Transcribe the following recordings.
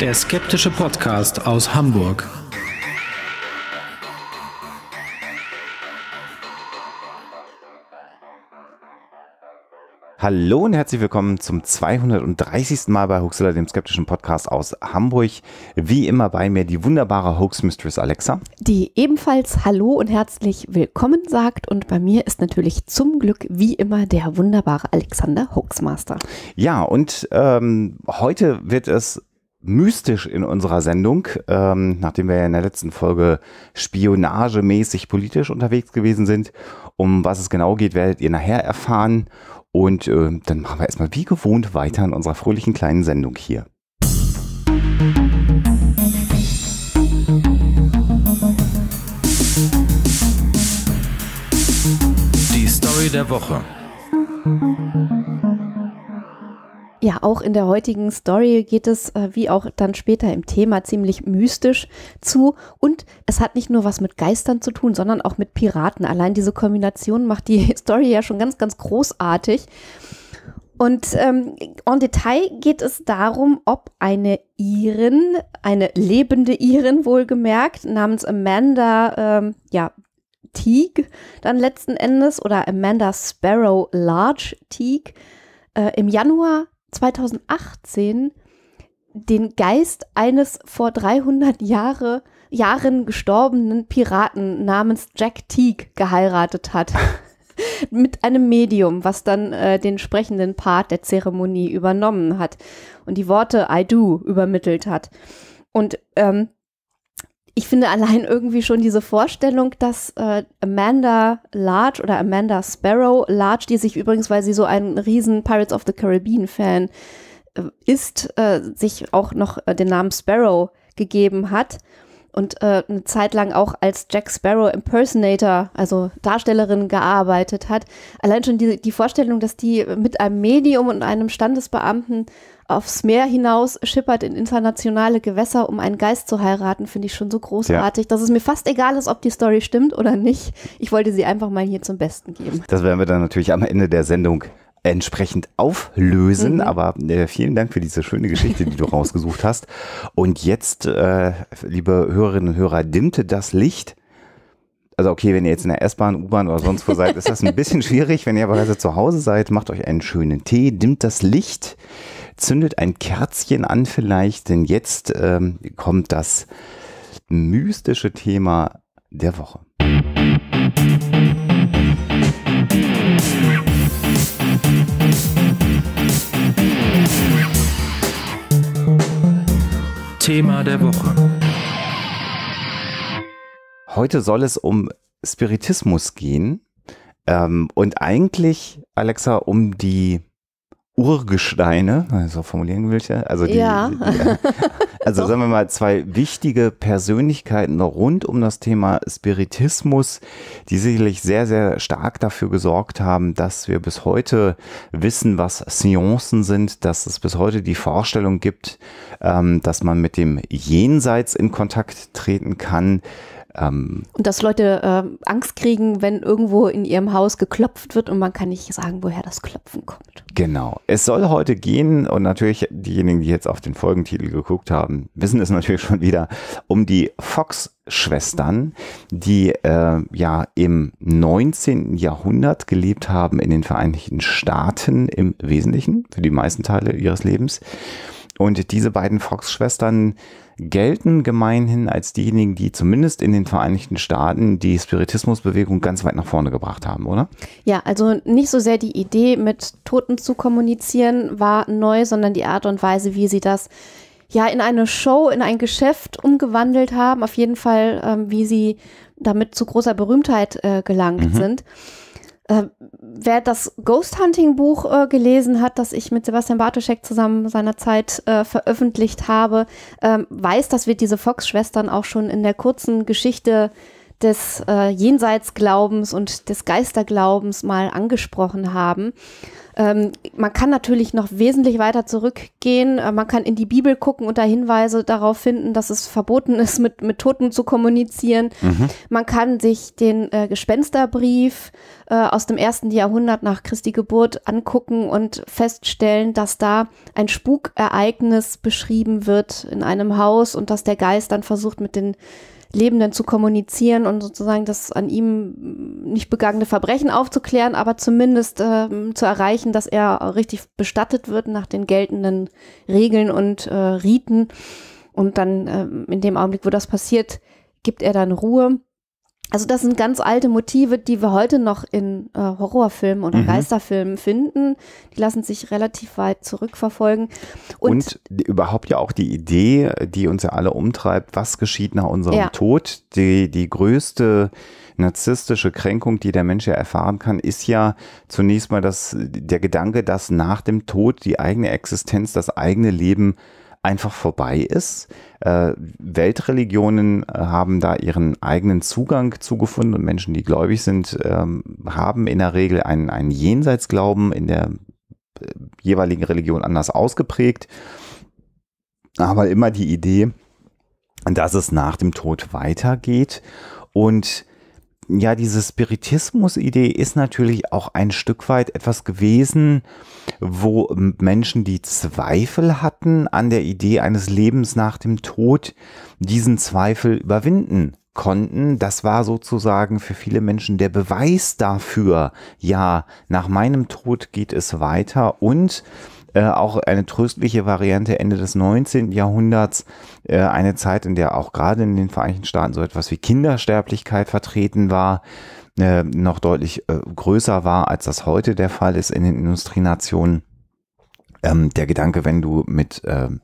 Der skeptische Podcast aus Hamburg. Hallo und herzlich willkommen zum 230. Mal bei Hoaxilla, dem skeptischen Podcast aus Hamburg. Wie immer bei mir die wunderbare Hoax Mistress Alexa. Die ebenfalls Hallo und herzlich willkommen sagt. Und bei mir ist natürlich zum Glück wie immer der wunderbare Alexander Hoaxmaster. Ja, und ähm, heute wird es mystisch in unserer Sendung, ähm, nachdem wir ja in der letzten Folge spionagemäßig politisch unterwegs gewesen sind. Um was es genau geht, werdet ihr nachher erfahren. Und äh, dann machen wir erstmal wie gewohnt weiter in unserer fröhlichen kleinen Sendung hier. Die Story der Woche. Ja, auch in der heutigen Story geht es, äh, wie auch dann später im Thema, ziemlich mystisch zu. Und es hat nicht nur was mit Geistern zu tun, sondern auch mit Piraten. Allein diese Kombination macht die Story ja schon ganz, ganz großartig. Und ähm, en Detail geht es darum, ob eine Iren, eine lebende Iren wohlgemerkt, namens Amanda, ähm, ja, Teague dann letzten Endes oder Amanda Sparrow Large Teague, äh, im Januar 2018 den Geist eines vor 300 Jahre, Jahren gestorbenen Piraten namens Jack Teague geheiratet hat. mit einem Medium, was dann äh, den sprechenden Part der Zeremonie übernommen hat und die Worte I do übermittelt hat. Und ähm, ich finde allein irgendwie schon diese Vorstellung, dass äh, Amanda Large oder Amanda Sparrow Large, die sich übrigens, weil sie so ein riesen Pirates of the Caribbean Fan äh, ist, äh, sich auch noch äh, den Namen Sparrow gegeben hat und äh, eine Zeit lang auch als Jack Sparrow Impersonator, also Darstellerin gearbeitet hat. Allein schon die, die Vorstellung, dass die mit einem Medium und einem Standesbeamten aufs Meer hinaus schippert in internationale Gewässer, um einen Geist zu heiraten, finde ich schon so großartig, ja. dass es mir fast egal ist, ob die Story stimmt oder nicht. Ich wollte sie einfach mal hier zum Besten geben. Das werden wir dann natürlich am Ende der Sendung entsprechend auflösen. Mhm. Aber äh, vielen Dank für diese schöne Geschichte, die du rausgesucht hast. Und jetzt, äh, liebe Hörerinnen und Hörer, dimmte das Licht. Also okay, wenn ihr jetzt in der S-Bahn, U-Bahn oder sonst wo seid, ist das ein bisschen schwierig. Wenn ihr aber also zu Hause seid, macht euch einen schönen Tee, dimmt das Licht zündet ein Kerzchen an vielleicht, denn jetzt ähm, kommt das mystische Thema der Woche. Thema der Woche. Heute soll es um Spiritismus gehen ähm, und eigentlich, Alexa, um die Urgesteine, also formulieren welche, also die, ja. ja. also sagen wir mal zwei wichtige Persönlichkeiten rund um das Thema Spiritismus, die sicherlich sehr sehr stark dafür gesorgt haben, dass wir bis heute wissen, was Seancen sind, dass es bis heute die Vorstellung gibt, ähm, dass man mit dem Jenseits in Kontakt treten kann. Ähm, und dass Leute äh, Angst kriegen, wenn irgendwo in ihrem Haus geklopft wird und man kann nicht sagen, woher das Klopfen kommt. Genau. Es soll heute gehen und natürlich diejenigen, die jetzt auf den Folgentitel geguckt haben, wissen es natürlich schon wieder, um die Fox-Schwestern, die äh, ja im 19. Jahrhundert gelebt haben in den Vereinigten Staaten im Wesentlichen, für die meisten Teile ihres Lebens. Und diese beiden Fox-Schwestern gelten gemeinhin als diejenigen, die zumindest in den Vereinigten Staaten die Spiritismusbewegung ganz weit nach vorne gebracht haben, oder? Ja, also nicht so sehr die Idee, mit Toten zu kommunizieren, war neu, sondern die Art und Weise, wie sie das ja in eine Show, in ein Geschäft umgewandelt haben. Auf jeden Fall, ähm, wie sie damit zu großer Berühmtheit äh, gelangt mhm. sind. Äh, wer das Ghost Hunting Buch äh, gelesen hat, das ich mit Sebastian Bartoschek zusammen seinerzeit äh, veröffentlicht habe, ähm, weiß, dass wir diese Fox-Schwestern auch schon in der kurzen Geschichte des äh, Jenseitsglaubens und des Geisterglaubens mal angesprochen haben. Ähm, man kann natürlich noch wesentlich weiter zurückgehen. Äh, man kann in die Bibel gucken und da Hinweise darauf finden, dass es verboten ist, mit, mit Toten zu kommunizieren. Mhm. Man kann sich den äh, Gespensterbrief äh, aus dem ersten Jahrhundert nach Christi Geburt angucken und feststellen, dass da ein Spukereignis beschrieben wird in einem Haus und dass der Geist dann versucht, mit den Lebenden zu kommunizieren und sozusagen das an ihm nicht begangene Verbrechen aufzuklären, aber zumindest äh, zu erreichen, dass er richtig bestattet wird nach den geltenden Regeln und äh, Riten. Und dann äh, in dem Augenblick, wo das passiert, gibt er dann Ruhe. Also das sind ganz alte Motive, die wir heute noch in äh, Horrorfilmen oder mhm. Geisterfilmen finden. Die lassen sich relativ weit zurückverfolgen. Und, Und überhaupt ja auch die Idee, die uns ja alle umtreibt, was geschieht nach unserem ja. Tod. Die, die größte narzisstische Kränkung, die der Mensch ja erfahren kann, ist ja zunächst mal das, der Gedanke, dass nach dem Tod die eigene Existenz, das eigene Leben einfach vorbei ist. Äh, Weltreligionen äh, haben da ihren eigenen Zugang zugefunden und Menschen, die gläubig sind, ähm, haben in der Regel einen, einen Jenseitsglauben in der äh, jeweiligen Religion anders ausgeprägt. Aber immer die Idee, dass es nach dem Tod weitergeht und ja, diese Spiritismus-Idee ist natürlich auch ein Stück weit etwas gewesen, wo Menschen, die Zweifel hatten an der Idee eines Lebens nach dem Tod, diesen Zweifel überwinden konnten. Das war sozusagen für viele Menschen der Beweis dafür, ja, nach meinem Tod geht es weiter und äh, auch eine tröstliche Variante Ende des 19. Jahrhunderts, äh, eine Zeit, in der auch gerade in den Vereinigten Staaten so etwas wie Kindersterblichkeit vertreten war äh, noch deutlich äh, größer war, als das heute der Fall ist in den Industrienationen. Ähm, der Gedanke, wenn du mit ähm,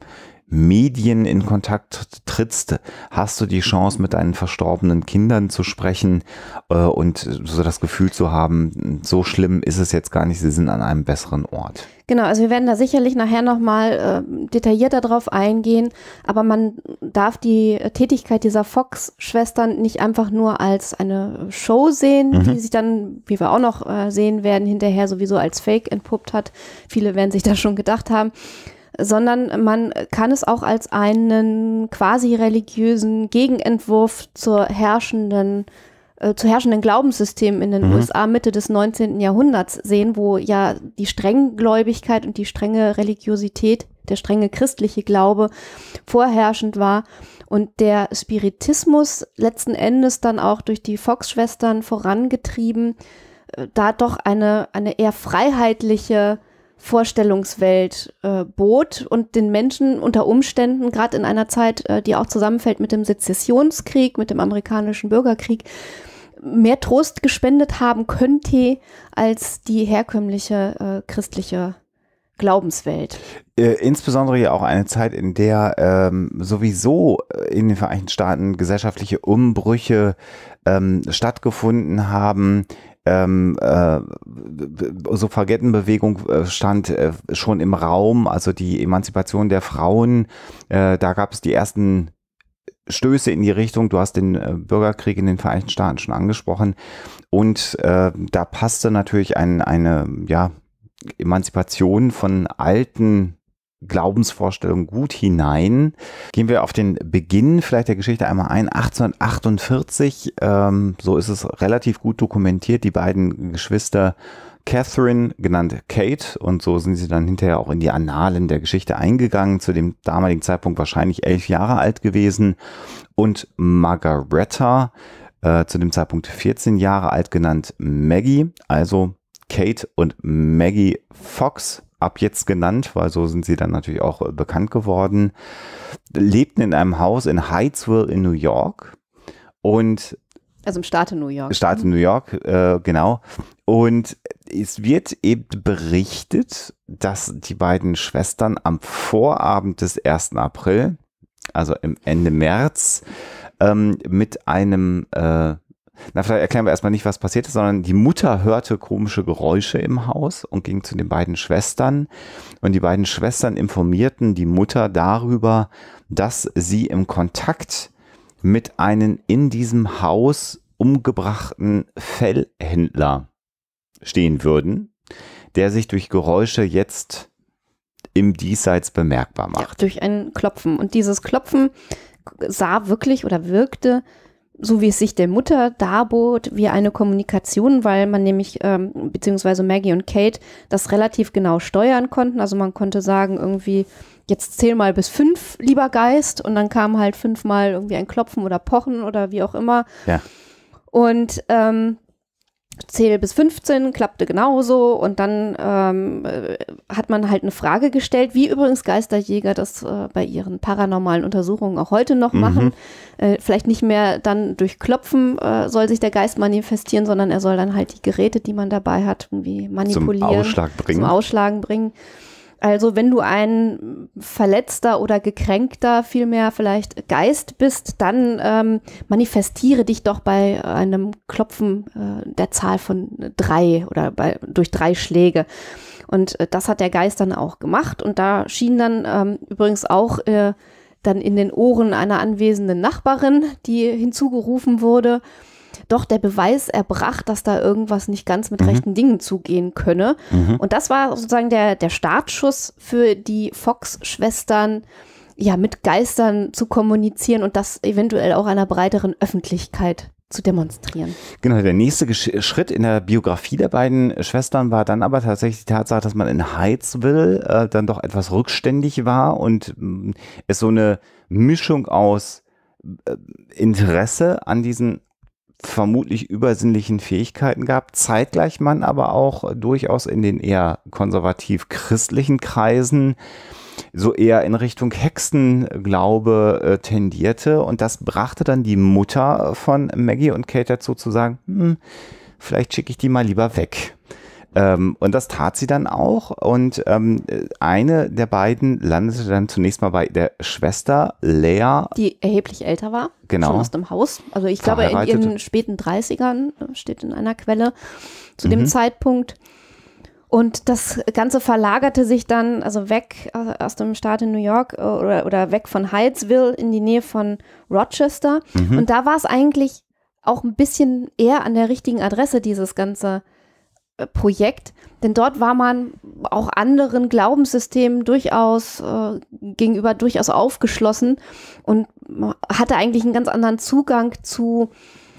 Medien in Kontakt trittst, hast du die Chance, mit deinen verstorbenen Kindern zu sprechen äh, und so das Gefühl zu haben, so schlimm ist es jetzt gar nicht, sie sind an einem besseren Ort. Genau, also wir werden da sicherlich nachher nochmal äh, detaillierter drauf eingehen, aber man darf die Tätigkeit dieser Fox-Schwestern nicht einfach nur als eine Show sehen, mhm. die sich dann, wie wir auch noch äh, sehen werden, hinterher sowieso als Fake entpuppt hat. Viele werden sich da schon gedacht haben, sondern man kann es auch als einen quasi religiösen Gegenentwurf zur herrschenden äh, zu herrschenden Glaubenssystemen in den mhm. USA Mitte des 19. Jahrhunderts sehen, wo ja die Strenggläubigkeit und die strenge Religiosität, der strenge christliche Glaube vorherrschend war und der Spiritismus letzten Endes dann auch durch die Fox-Schwestern vorangetrieben, äh, da doch eine, eine eher freiheitliche Vorstellungswelt äh, bot und den Menschen unter Umständen, gerade in einer Zeit, äh, die auch zusammenfällt mit dem Sezessionskrieg, mit dem amerikanischen Bürgerkrieg, mehr Trost gespendet haben könnte als die herkömmliche äh, christliche Glaubenswelt. Äh, insbesondere ja auch eine Zeit, in der ähm, sowieso äh, in den Vereinigten Staaten gesellschaftliche Umbrüche ähm, stattgefunden haben, ähm, äh, Suffragettenbewegung äh, stand äh, schon im Raum, also die Emanzipation der Frauen. Äh, da gab es die ersten Stöße in die Richtung. Du hast den äh, Bürgerkrieg in den Vereinigten Staaten schon angesprochen. Und da passte natürlich ein, eine ja, Emanzipation von alten Glaubensvorstellung gut hinein. Gehen wir auf den Beginn vielleicht der Geschichte einmal ein. 1848, ähm, so ist es relativ gut dokumentiert, die beiden Geschwister Catherine, genannt Kate, und so sind sie dann hinterher auch in die Annalen der Geschichte eingegangen, zu dem damaligen Zeitpunkt wahrscheinlich elf Jahre alt gewesen, und Margaretta, äh, zu dem Zeitpunkt 14 Jahre alt genannt Maggie, also Kate und Maggie Fox ab jetzt genannt, weil so sind sie dann natürlich auch äh, bekannt geworden, lebten in einem Haus in Heightsville in New York und also im Staate New York. Staate ne? New York, äh, genau. Und es wird eben berichtet, dass die beiden Schwestern am Vorabend des 1. April, also im Ende März, ähm, mit einem äh, na, vielleicht erklären wir erstmal nicht, was passiert ist, sondern die Mutter hörte komische Geräusche im Haus und ging zu den beiden Schwestern. Und die beiden Schwestern informierten die Mutter darüber, dass sie im Kontakt mit einem in diesem Haus umgebrachten Fellhändler stehen würden, der sich durch Geräusche jetzt im Diesseits bemerkbar macht. Ja, durch ein Klopfen. Und dieses Klopfen sah wirklich oder wirkte so wie es sich der Mutter darbot, wie eine Kommunikation, weil man nämlich, ähm, beziehungsweise Maggie und Kate, das relativ genau steuern konnten. Also man konnte sagen, irgendwie, jetzt zähl mal bis fünf, lieber Geist, und dann kam halt fünfmal irgendwie ein Klopfen oder Pochen oder wie auch immer. Ja. Und ähm, 10 bis 15, klappte genauso und dann ähm, hat man halt eine Frage gestellt, wie übrigens Geisterjäger das äh, bei ihren paranormalen Untersuchungen auch heute noch mhm. machen. Äh, vielleicht nicht mehr dann durch Klopfen äh, soll sich der Geist manifestieren, sondern er soll dann halt die Geräte, die man dabei hat, irgendwie manipulieren, zum, Ausschlag bringen. zum Ausschlagen bringen. Also wenn du ein verletzter oder gekränkter, vielmehr vielleicht Geist bist, dann ähm, manifestiere dich doch bei einem Klopfen äh, der Zahl von drei oder bei, durch drei Schläge. Und äh, das hat der Geist dann auch gemacht. Und da schien dann ähm, übrigens auch äh, dann in den Ohren einer anwesenden Nachbarin, die hinzugerufen wurde, doch der Beweis erbracht, dass da irgendwas nicht ganz mit mhm. rechten Dingen zugehen könne. Mhm. Und das war sozusagen der, der Startschuss für die Fox-Schwestern, ja, mit Geistern zu kommunizieren und das eventuell auch einer breiteren Öffentlichkeit zu demonstrieren. Genau, der nächste Schritt in der Biografie der beiden Schwestern war dann aber tatsächlich die Tatsache, dass man in Heidsville äh, dann doch etwas rückständig war und mm, es so eine Mischung aus äh, Interesse an diesen vermutlich übersinnlichen Fähigkeiten gab, zeitgleich man aber auch äh, durchaus in den eher konservativ-christlichen Kreisen so eher in Richtung Hexenglaube äh, tendierte. Und das brachte dann die Mutter äh, von Maggie und Kate dazu zu sagen, hm, vielleicht schicke ich die mal lieber weg. Ähm, und das tat sie dann auch. Und ähm, eine der beiden landete dann zunächst mal bei der Schwester Lea. Die erheblich älter war. Genau. Schon aus dem Haus. Also ich glaube, in ihren späten 30ern äh, steht in einer Quelle zu dem mhm. Zeitpunkt. Und das Ganze verlagerte sich dann also weg äh, aus dem Staat in New York äh, oder, oder weg von Hydesville in die Nähe von Rochester. Mhm. Und da war es eigentlich auch ein bisschen eher an der richtigen Adresse, dieses ganze Projekt, denn dort war man auch anderen Glaubenssystemen durchaus äh, gegenüber durchaus aufgeschlossen und hatte eigentlich einen ganz anderen Zugang zu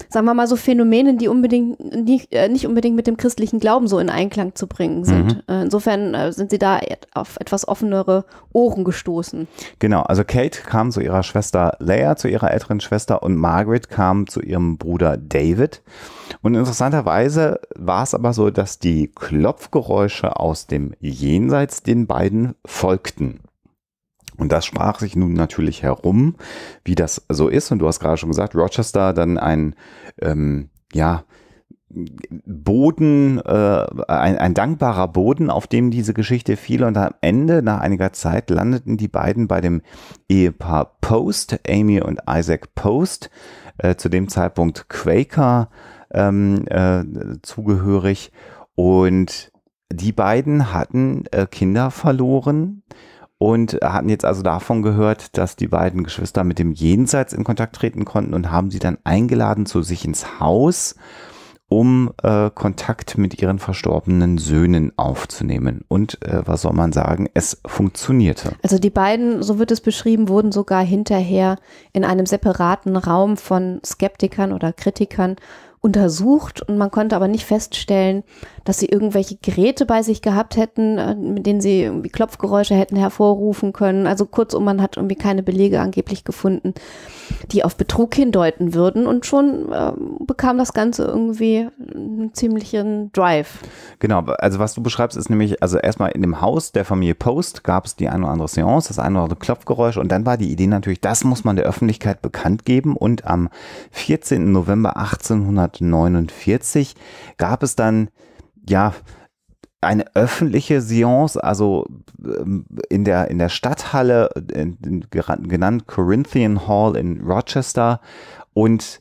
sagen wir mal, so Phänomene, die unbedingt nicht, äh, nicht unbedingt mit dem christlichen Glauben so in Einklang zu bringen sind. Mhm. Äh, insofern äh, sind sie da auf etwas offenere Ohren gestoßen. Genau, also Kate kam zu ihrer Schwester Leia, zu ihrer älteren Schwester und Margaret kam zu ihrem Bruder David. Und interessanterweise war es aber so, dass die Klopfgeräusche aus dem Jenseits den beiden folgten. Und das sprach sich nun natürlich herum, wie das so ist. Und du hast gerade schon gesagt, Rochester dann ein, ähm, ja, Boden, äh, ein, ein, dankbarer Boden, auf dem diese Geschichte fiel. Und am Ende, nach einiger Zeit, landeten die beiden bei dem Ehepaar Post, Amy und Isaac Post, äh, zu dem Zeitpunkt Quaker ähm, äh, zugehörig. Und die beiden hatten äh, Kinder verloren und hatten jetzt also davon gehört, dass die beiden Geschwister mit dem Jenseits in Kontakt treten konnten und haben sie dann eingeladen zu sich ins Haus, um äh, Kontakt mit ihren verstorbenen Söhnen aufzunehmen. Und äh, was soll man sagen, es funktionierte. Also die beiden, so wird es beschrieben, wurden sogar hinterher in einem separaten Raum von Skeptikern oder Kritikern äh, untersucht und man konnte aber nicht feststellen, dass sie irgendwelche Geräte bei sich gehabt hätten, äh, mit denen sie irgendwie Klopfgeräusche hätten hervorrufen können. Also kurzum, man hat irgendwie keine Belege angeblich gefunden, die auf Betrug hindeuten würden und schon äh, bekam das Ganze irgendwie einen ziemlichen Drive. Genau, also was du beschreibst ist nämlich, also erstmal in dem Haus der Familie Post gab es die eine oder andere Seance, das eine oder andere Klopfgeräusch und dann war die Idee natürlich, das muss man der Öffentlichkeit bekannt geben und am 14. November 1800 1949 gab es dann, ja, eine öffentliche Seance, also ähm, in der, in der Stadthalle, in, in, genannt Corinthian Hall in Rochester. Und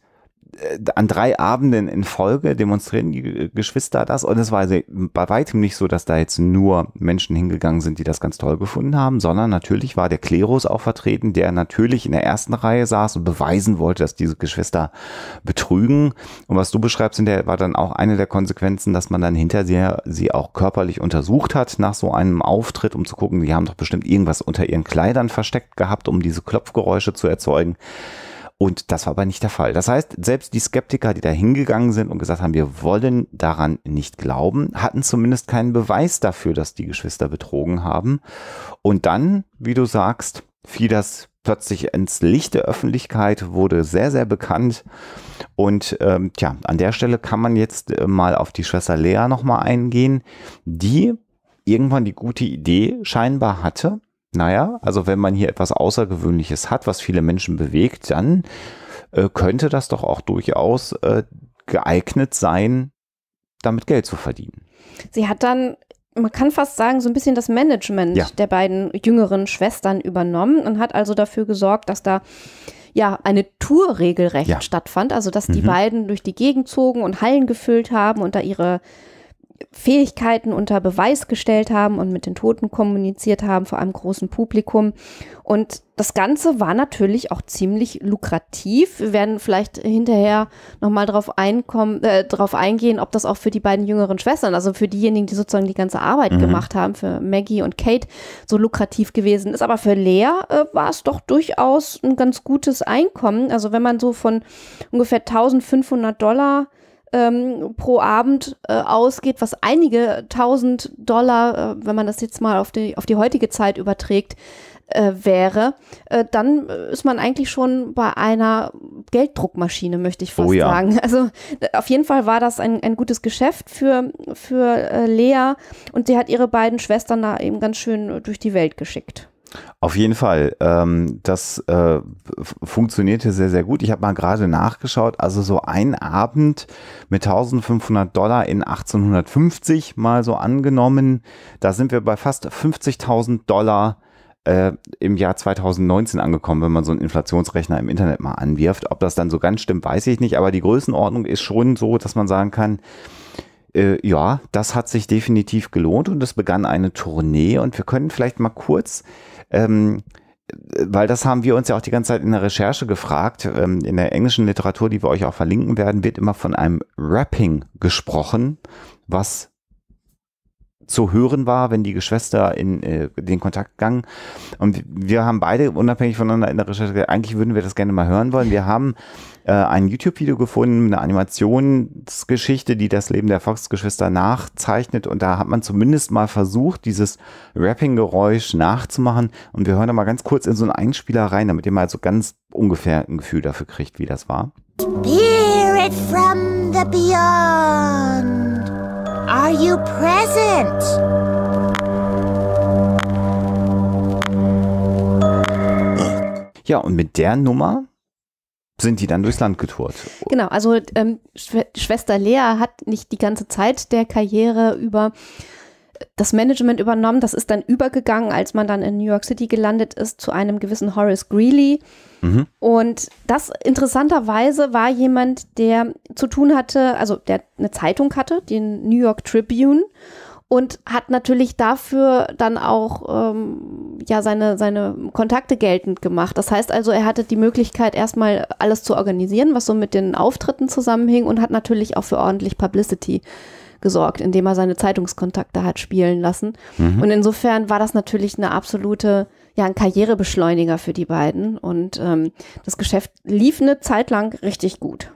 äh, an drei Abenden in Folge demonstrieren die äh, Geschwister das und es war also bei weitem nicht so, dass da jetzt nur Menschen hingegangen sind, die das ganz toll gefunden haben, sondern natürlich war der Klerus auch vertreten, der natürlich in der ersten Reihe saß und beweisen wollte, dass diese Geschwister betrügen. Und was du beschreibst, der war dann auch eine der Konsequenzen, dass man dann hinterher sie auch körperlich untersucht hat nach so einem Auftritt, um zu gucken, die haben doch bestimmt irgendwas unter ihren Kleidern versteckt gehabt, um diese Klopfgeräusche zu erzeugen. Und das war aber nicht der Fall. Das heißt, selbst die Skeptiker, die da hingegangen sind und gesagt haben, wir wollen daran nicht glauben, hatten zumindest keinen Beweis dafür, dass die Geschwister betrogen haben. Und dann, wie du sagst, fiel das plötzlich ins Licht der Öffentlichkeit, wurde sehr, sehr bekannt. Und ähm, tja, an der Stelle kann man jetzt äh, mal auf die Schwester Lea nochmal eingehen, die irgendwann die gute Idee scheinbar hatte, naja, also wenn man hier etwas Außergewöhnliches hat, was viele Menschen bewegt, dann äh, könnte das doch auch durchaus äh, geeignet sein, damit Geld zu verdienen. Sie hat dann man kann fast sagen, so ein bisschen das Management ja. der beiden jüngeren Schwestern übernommen und hat also dafür gesorgt, dass da ja eine Tour regelrecht ja. stattfand. Also, dass mhm. die beiden durch die Gegend zogen und Hallen gefüllt haben und da ihre Fähigkeiten unter Beweis gestellt haben und mit den Toten kommuniziert haben, vor einem großen Publikum. Und das Ganze war natürlich auch ziemlich lukrativ. Wir werden vielleicht hinterher nochmal drauf, äh, drauf eingehen, ob das auch für die beiden jüngeren Schwestern, also für diejenigen, die sozusagen die ganze Arbeit mhm. gemacht haben, für Maggie und Kate, so lukrativ gewesen ist. Aber für Lea äh, war es doch durchaus ein ganz gutes Einkommen. Also wenn man so von ungefähr 1500 Dollar ähm, pro Abend äh, ausgeht, was einige tausend Dollar, äh, wenn man das jetzt mal auf die, auf die heutige Zeit überträgt, äh, wäre, äh, dann ist man eigentlich schon bei einer Gelddruckmaschine, möchte ich oh fast oh ja. sagen. Also äh, auf jeden Fall war das ein, ein gutes Geschäft für, für äh, Lea und sie hat ihre beiden Schwestern da eben ganz schön durch die Welt geschickt. Auf jeden Fall. Ähm, das äh, funktionierte sehr, sehr gut. Ich habe mal gerade nachgeschaut. Also so ein Abend mit 1500 Dollar in 1850 mal so angenommen. Da sind wir bei fast 50.000 Dollar äh, im Jahr 2019 angekommen, wenn man so einen Inflationsrechner im Internet mal anwirft. Ob das dann so ganz stimmt, weiß ich nicht. Aber die Größenordnung ist schon so, dass man sagen kann, äh, ja, das hat sich definitiv gelohnt und es begann eine Tournee und wir können vielleicht mal kurz ähm, weil das haben wir uns ja auch die ganze Zeit in der Recherche gefragt. Ähm, in der englischen Literatur, die wir euch auch verlinken werden, wird immer von einem Rapping gesprochen, was zu hören war, wenn die Geschwister in äh, den Kontakt gangen. Und wir haben beide unabhängig voneinander in der Recherche, eigentlich würden wir das gerne mal hören wollen. Wir haben äh, ein YouTube-Video gefunden, eine Animationsgeschichte, die das Leben der Fox-Geschwister nachzeichnet. Und da hat man zumindest mal versucht, dieses Rapping-Geräusch nachzumachen. Und wir hören da mal ganz kurz in so einen Einspieler rein, damit ihr mal so ganz ungefähr ein Gefühl dafür kriegt, wie das war. Spirit from the beyond, are you present? Ja, und mit der Nummer sind die dann durchs Land getourt. Genau, also ähm, Schwester Lea hat nicht die ganze Zeit der Karriere über äh, das Management übernommen. Das ist dann übergegangen, als man dann in New York City gelandet ist, zu einem gewissen Horace Greeley. Mhm. Und das interessanterweise war jemand, der zu tun hatte, also der eine Zeitung hatte, den New York Tribune und hat natürlich dafür dann auch ähm, ja seine seine Kontakte geltend gemacht. Das heißt also, er hatte die Möglichkeit erstmal alles zu organisieren, was so mit den Auftritten zusammenhing und hat natürlich auch für ordentlich Publicity gesorgt, indem er seine Zeitungskontakte hat spielen lassen. Mhm. Und insofern war das natürlich eine absolute, ja, ein Karrierebeschleuniger für die beiden. Und ähm, das Geschäft lief eine Zeit lang richtig gut.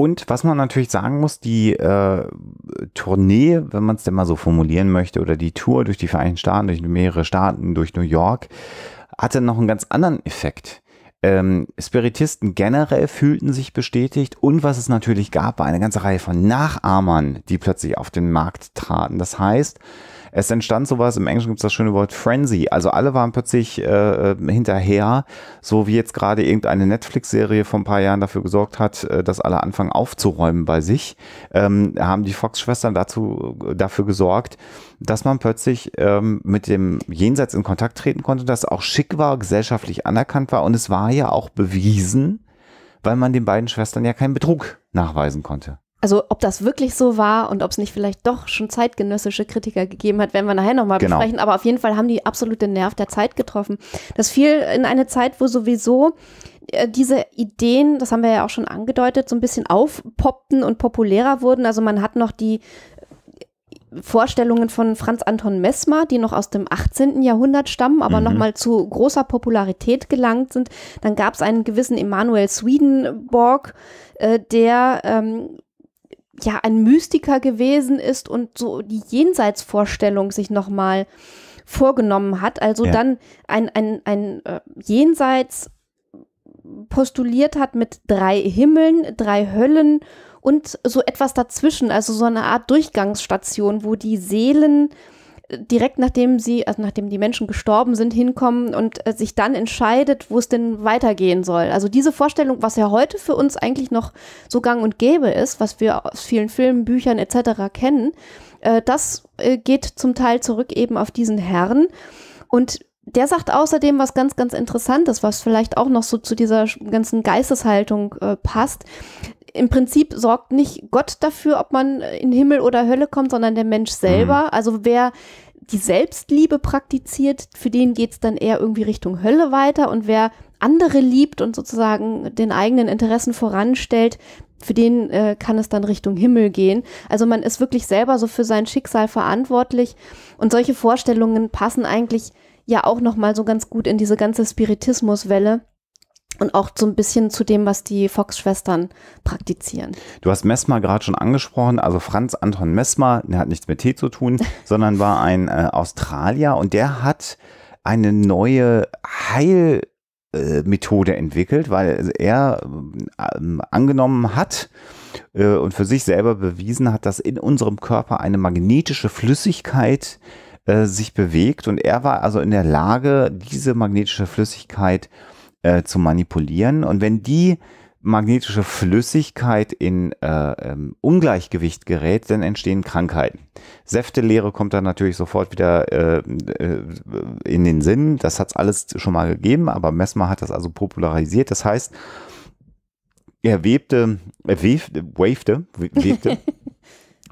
Und was man natürlich sagen muss, die äh, Tournee, wenn man es denn mal so formulieren möchte, oder die Tour durch die Vereinigten Staaten, durch mehrere Staaten, durch New York, hatte noch einen ganz anderen Effekt. Ähm, Spiritisten generell fühlten sich bestätigt und was es natürlich gab, war eine ganze Reihe von Nachahmern, die plötzlich auf den Markt traten. Das heißt, es entstand sowas, im Englischen gibt es das schöne Wort Frenzy. Also alle waren plötzlich äh, äh, hinterher, so wie jetzt gerade irgendeine Netflix-Serie vor ein paar Jahren dafür gesorgt hat, äh, dass alle anfangen aufzuräumen bei sich, ähm, haben die Fox-Schwestern dazu, äh, dafür gesorgt, dass man plötzlich ähm, mit dem Jenseits in Kontakt treten konnte, das auch schick war, gesellschaftlich anerkannt war und es war ja auch bewiesen, weil man den beiden Schwestern ja keinen Betrug nachweisen konnte also ob das wirklich so war und ob es nicht vielleicht doch schon zeitgenössische Kritiker gegeben hat, werden wir nachher nochmal genau. besprechen. Aber auf jeden Fall haben die absolute Nerv der Zeit getroffen. Das fiel in eine Zeit, wo sowieso äh, diese Ideen, das haben wir ja auch schon angedeutet, so ein bisschen aufpoppten und populärer wurden. Also man hat noch die äh, Vorstellungen von Franz Anton Messmer, die noch aus dem 18. Jahrhundert stammen, aber mhm. nochmal zu großer Popularität gelangt sind. Dann gab es einen gewissen Emanuel Swedenborg, äh, der ähm, ja ein Mystiker gewesen ist und so die Jenseitsvorstellung sich nochmal vorgenommen hat, also ja. dann ein, ein, ein äh, Jenseits postuliert hat mit drei Himmeln, drei Höllen und so etwas dazwischen, also so eine Art Durchgangsstation, wo die Seelen direkt nachdem sie, also nachdem die Menschen gestorben sind, hinkommen und äh, sich dann entscheidet, wo es denn weitergehen soll. Also diese Vorstellung, was ja heute für uns eigentlich noch so gang und gäbe ist, was wir aus vielen Filmen, Büchern etc. kennen, äh, das äh, geht zum Teil zurück eben auf diesen Herrn. Und der sagt außerdem was ganz, ganz Interessantes, was vielleicht auch noch so zu dieser ganzen Geisteshaltung äh, passt im Prinzip sorgt nicht Gott dafür, ob man in Himmel oder Hölle kommt, sondern der Mensch selber. Mhm. Also wer die Selbstliebe praktiziert, für den geht es dann eher irgendwie Richtung Hölle weiter. Und wer andere liebt und sozusagen den eigenen Interessen voranstellt, für den äh, kann es dann Richtung Himmel gehen. Also man ist wirklich selber so für sein Schicksal verantwortlich. Und solche Vorstellungen passen eigentlich ja auch nochmal so ganz gut in diese ganze Spiritismuswelle und auch so ein bisschen zu dem, was die Fox-Schwestern praktizieren. Du hast Messmer gerade schon angesprochen, also Franz Anton Messmer, der hat nichts mit Tee zu tun, sondern war ein äh, Australier und der hat eine neue Heilmethode äh, Methode entwickelt, weil er ähm, angenommen hat äh, und für sich selber bewiesen hat, dass in unserem Körper eine magnetische Flüssigkeit äh, sich bewegt und er war also in der Lage, diese magnetische Flüssigkeit äh, zu manipulieren. Und wenn die magnetische Flüssigkeit in äh, ähm, Ungleichgewicht gerät, dann entstehen Krankheiten. Säftelehre kommt dann natürlich sofort wieder äh, äh, in den Sinn. Das hat es alles schon mal gegeben, aber Messmer hat das also popularisiert. Das heißt, er webte, er wefte, wavete, webte,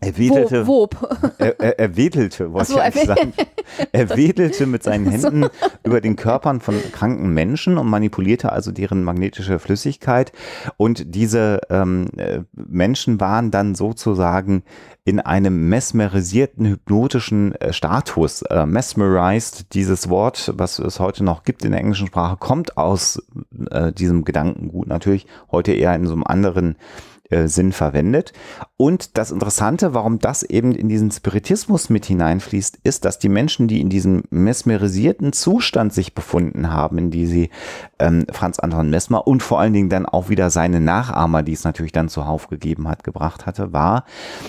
Er wedelte, Wob. Er, er, er wedelte, wollte so, ich eigentlich sagen. Er wedelte mit seinen Händen so. über den Körpern von kranken Menschen und manipulierte also deren magnetische Flüssigkeit. Und diese ähm, äh, Menschen waren dann sozusagen in einem mesmerisierten, hypnotischen äh, Status. Äh, mesmerized, dieses Wort, was es heute noch gibt in der englischen Sprache, kommt aus äh, diesem Gedankengut natürlich heute eher in so einem anderen äh, Sinn verwendet. Und das Interessante, warum das eben in diesen Spiritismus mit hineinfließt, ist, dass die Menschen, die in diesem mesmerisierten Zustand sich befunden haben, in die sie ähm, Franz Anton Mesmer und vor allen Dingen dann auch wieder seine Nachahmer, die es natürlich dann zuhauf gegeben hat, gebracht hatte, war,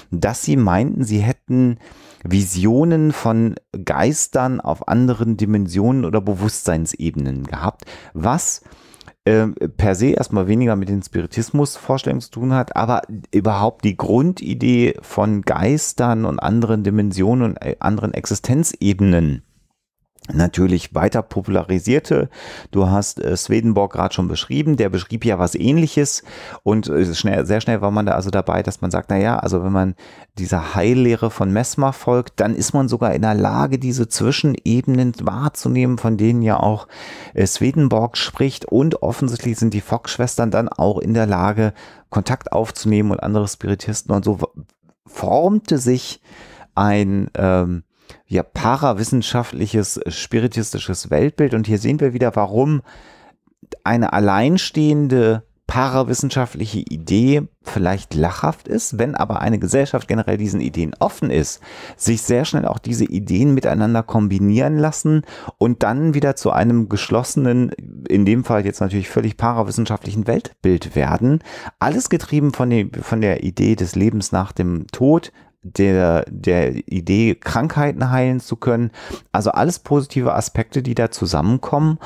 dass sie meinten, sie hätten Visionen von Geistern auf anderen Dimensionen oder Bewusstseinsebenen gehabt, was ähm, per se erstmal weniger mit den Spiritismusvorstellungen zu tun hat, aber überhaupt die Grundidee von Geistern und anderen Dimensionen und äh, anderen Existenzebenen natürlich weiter popularisierte. Du hast äh, Swedenborg gerade schon beschrieben, der beschrieb ja was ähnliches und äh, schnell, sehr schnell war man da also dabei, dass man sagt, naja, also wenn man dieser Heillehre von Messmer folgt, dann ist man sogar in der Lage, diese Zwischenebenen wahrzunehmen, von denen ja auch äh, Swedenborg spricht und offensichtlich sind die fox schwestern dann auch in der Lage, Kontakt aufzunehmen und andere Spiritisten und so formte sich ein ähm, ja, parawissenschaftliches, äh, spiritistisches Weltbild. Und hier sehen wir wieder, warum eine alleinstehende parawissenschaftliche Idee vielleicht lachhaft ist, wenn aber eine Gesellschaft generell diesen Ideen offen ist, sich sehr schnell auch diese Ideen miteinander kombinieren lassen und dann wieder zu einem geschlossenen, in dem Fall jetzt natürlich völlig parawissenschaftlichen Weltbild werden. Alles getrieben von, dem, von der Idee des Lebens nach dem Tod, der, der Idee, Krankheiten heilen zu können. Also alles positive Aspekte, die da zusammenkommen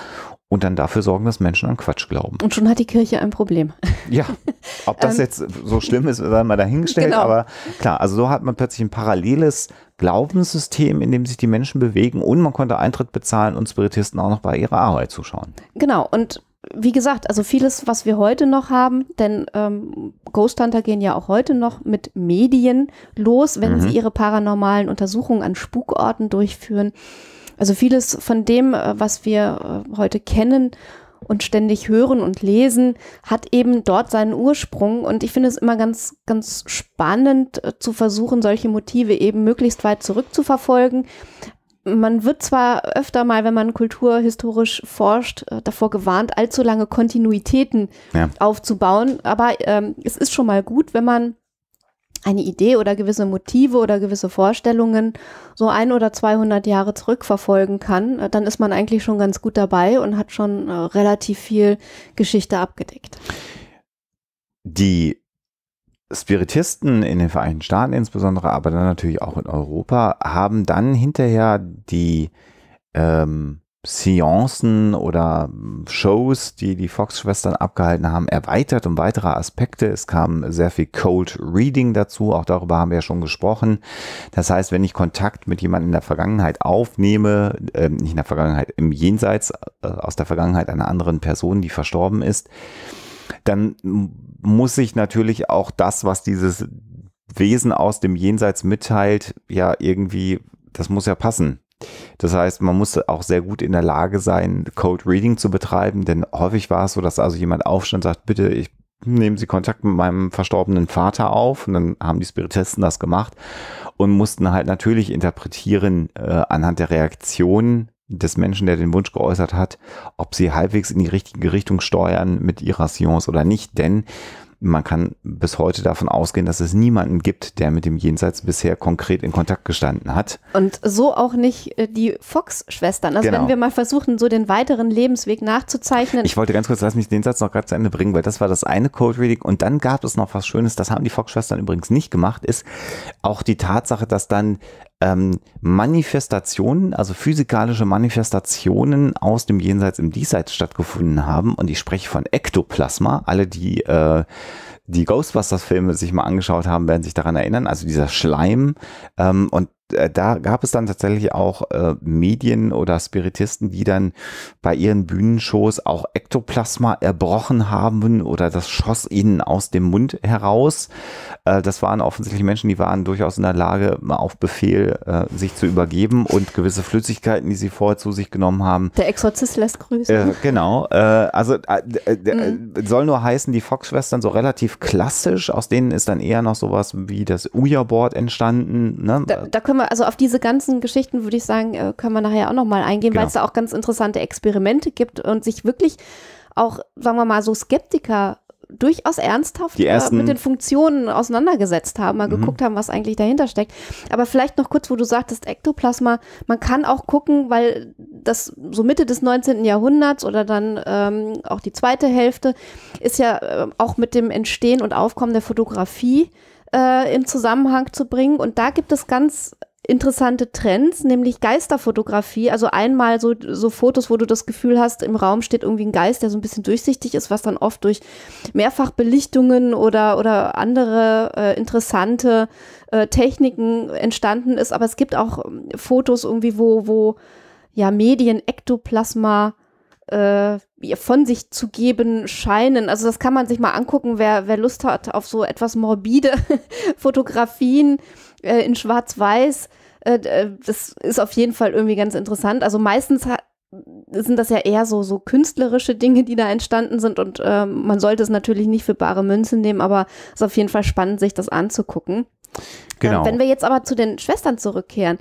und dann dafür sorgen, dass Menschen an Quatsch glauben. Und schon hat die Kirche ein Problem. Ja, ob das ähm, jetzt so schlimm ist, sei mal dahingestellt, genau. aber klar, also so hat man plötzlich ein paralleles Glaubenssystem, in dem sich die Menschen bewegen und man konnte Eintritt bezahlen und Spiritisten auch noch bei ihrer Arbeit zuschauen. Genau, und wie gesagt, also vieles, was wir heute noch haben, denn ähm, Ghost Hunter gehen ja auch heute noch mit Medien los, wenn mhm. sie ihre paranormalen Untersuchungen an Spukorten durchführen. Also vieles von dem, äh, was wir äh, heute kennen und ständig hören und lesen, hat eben dort seinen Ursprung. Und ich finde es immer ganz, ganz spannend äh, zu versuchen, solche Motive eben möglichst weit zurückzuverfolgen, man wird zwar öfter mal, wenn man kulturhistorisch forscht, äh, davor gewarnt, allzu lange Kontinuitäten ja. aufzubauen, aber ähm, es ist schon mal gut, wenn man eine Idee oder gewisse Motive oder gewisse Vorstellungen so ein oder 200 Jahre zurückverfolgen kann, äh, dann ist man eigentlich schon ganz gut dabei und hat schon äh, relativ viel Geschichte abgedeckt. Die Spiritisten in den Vereinigten Staaten insbesondere, aber dann natürlich auch in Europa, haben dann hinterher die ähm, Seancen oder Shows, die die Fox-Schwestern abgehalten haben, erweitert um weitere Aspekte. Es kam sehr viel Cold Reading dazu, auch darüber haben wir ja schon gesprochen. Das heißt, wenn ich Kontakt mit jemandem in der Vergangenheit aufnehme, äh, nicht in der Vergangenheit, im Jenseits, äh, aus der Vergangenheit einer anderen Person, die verstorben ist, dann muss ich natürlich auch das, was dieses Wesen aus dem Jenseits mitteilt, ja irgendwie, das muss ja passen. Das heißt, man muss auch sehr gut in der Lage sein, Code Reading zu betreiben, denn häufig war es so, dass also jemand aufstand und sagt, bitte, ich nehmen Sie Kontakt mit meinem verstorbenen Vater auf. Und dann haben die Spiritisten das gemacht und mussten halt natürlich interpretieren äh, anhand der Reaktionen des Menschen, der den Wunsch geäußert hat, ob sie halbwegs in die richtige Richtung steuern mit ihrer Science oder nicht. Denn man kann bis heute davon ausgehen, dass es niemanden gibt, der mit dem Jenseits bisher konkret in Kontakt gestanden hat. Und so auch nicht äh, die Fox-Schwestern. Also genau. wenn wir mal versuchen, so den weiteren Lebensweg nachzuzeichnen. Ich wollte ganz kurz, lass mich den Satz noch gerade zu Ende bringen, weil das war das eine Code Reading. Und dann gab es noch was Schönes, das haben die Fox-Schwestern übrigens nicht gemacht, ist auch die Tatsache, dass dann ähm, Manifestationen, also physikalische Manifestationen aus dem Jenseits im Diesseits stattgefunden haben. Und ich spreche von Ektoplasma. Alle, die äh, die Ghostbusters-Filme sich mal angeschaut haben, werden sich daran erinnern. Also dieser Schleim. Ähm, und äh, da gab es dann tatsächlich auch äh, Medien oder Spiritisten, die dann bei ihren Bühnenshows auch Ektoplasma erbrochen haben oder das schoss ihnen aus dem Mund heraus. Äh, das waren offensichtlich Menschen, die waren durchaus in der Lage, mal auf Befehl äh, sich zu übergeben und gewisse Flüssigkeiten, die sie vorher zu sich genommen haben. Der Exorzist lässt grüßen. Äh, genau. Äh, also mhm. soll nur heißen, die Fox-Schwestern so relativ klassisch, aus denen ist dann eher noch sowas wie das Ouija-Board entstanden. Ne? Da, da können wir, also auf diese ganzen Geschichten würde ich sagen, äh, können wir nachher auch nochmal eingehen, genau. weil es da auch ganz interessante Experimente gibt und sich wirklich auch, sagen wir mal, so Skeptiker durchaus ernsthaft äh, ersten, mit den Funktionen auseinandergesetzt haben, mal mhm. geguckt haben, was eigentlich dahinter steckt. Aber vielleicht noch kurz, wo du sagtest, Ektoplasma, man kann auch gucken, weil das so Mitte des 19. Jahrhunderts oder dann ähm, auch die zweite Hälfte ist ja äh, auch mit dem Entstehen und Aufkommen der Fotografie äh, im Zusammenhang zu bringen. Und da gibt es ganz interessante Trends, nämlich Geisterfotografie. Also einmal so, so Fotos, wo du das Gefühl hast, im Raum steht irgendwie ein Geist, der so ein bisschen durchsichtig ist, was dann oft durch Mehrfachbelichtungen oder, oder andere äh, interessante äh, Techniken entstanden ist. Aber es gibt auch ähm, Fotos irgendwie, wo, wo ja Medien, Ektoplasma, äh, von sich zu geben scheinen. Also das kann man sich mal angucken, wer, wer Lust hat auf so etwas morbide Fotografien äh, in Schwarz-Weiß. Äh, äh, das ist auf jeden Fall irgendwie ganz interessant. Also meistens hat, sind das ja eher so, so künstlerische Dinge, die da entstanden sind. Und äh, man sollte es natürlich nicht für bare Münzen nehmen, aber es ist auf jeden Fall spannend, sich das anzugucken. Ähm, genau. Ähm, wenn wir jetzt aber zu den Schwestern zurückkehren.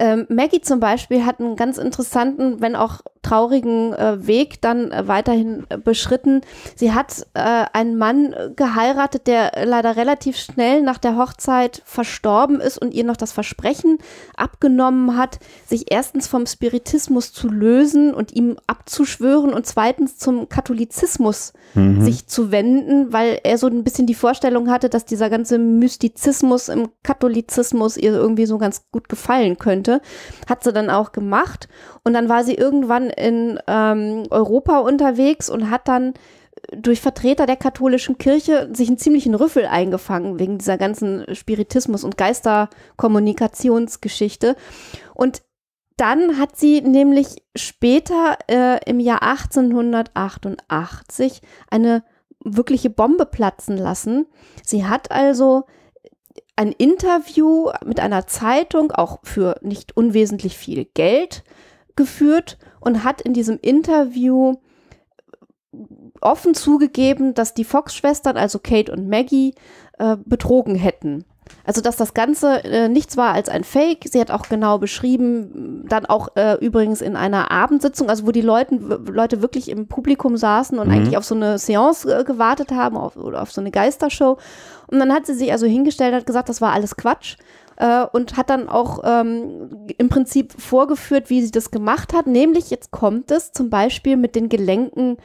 Ähm, Maggie zum Beispiel hat einen ganz interessanten, wenn auch traurigen äh, Weg dann äh, weiterhin äh, beschritten. Sie hat äh, einen Mann äh, geheiratet, der leider relativ schnell nach der Hochzeit verstorben ist und ihr noch das Versprechen abgenommen hat, sich erstens vom Spiritismus zu lösen und ihm abzuschwören und zweitens zum Katholizismus mhm. sich zu wenden, weil er so ein bisschen die Vorstellung hatte, dass dieser ganze Mystizismus im Katholizismus ihr irgendwie so ganz gut gefallen könnte. Hat sie dann auch gemacht. Und dann war sie irgendwann in ähm, Europa unterwegs und hat dann äh, durch Vertreter der katholischen Kirche sich einen ziemlichen Rüffel eingefangen wegen dieser ganzen Spiritismus- und Geisterkommunikationsgeschichte. Und dann hat sie nämlich später äh, im Jahr 1888 eine wirkliche Bombe platzen lassen. Sie hat also ein Interview mit einer Zeitung, auch für nicht unwesentlich viel Geld, geführt und hat in diesem Interview offen zugegeben, dass die Fox-Schwestern, also Kate und Maggie, äh, betrogen hätten. Also, dass das Ganze äh, nichts war als ein Fake. Sie hat auch genau beschrieben, dann auch äh, übrigens in einer Abendsitzung, also wo die Leuten, Leute wirklich im Publikum saßen und mhm. eigentlich auf so eine Seance äh, gewartet haben auf, oder auf so eine Geistershow. Und dann hat sie sich also hingestellt und hat gesagt, das war alles Quatsch äh, und hat dann auch ähm, im Prinzip vorgeführt, wie sie das gemacht hat. Nämlich, jetzt kommt es zum Beispiel mit den Gelenken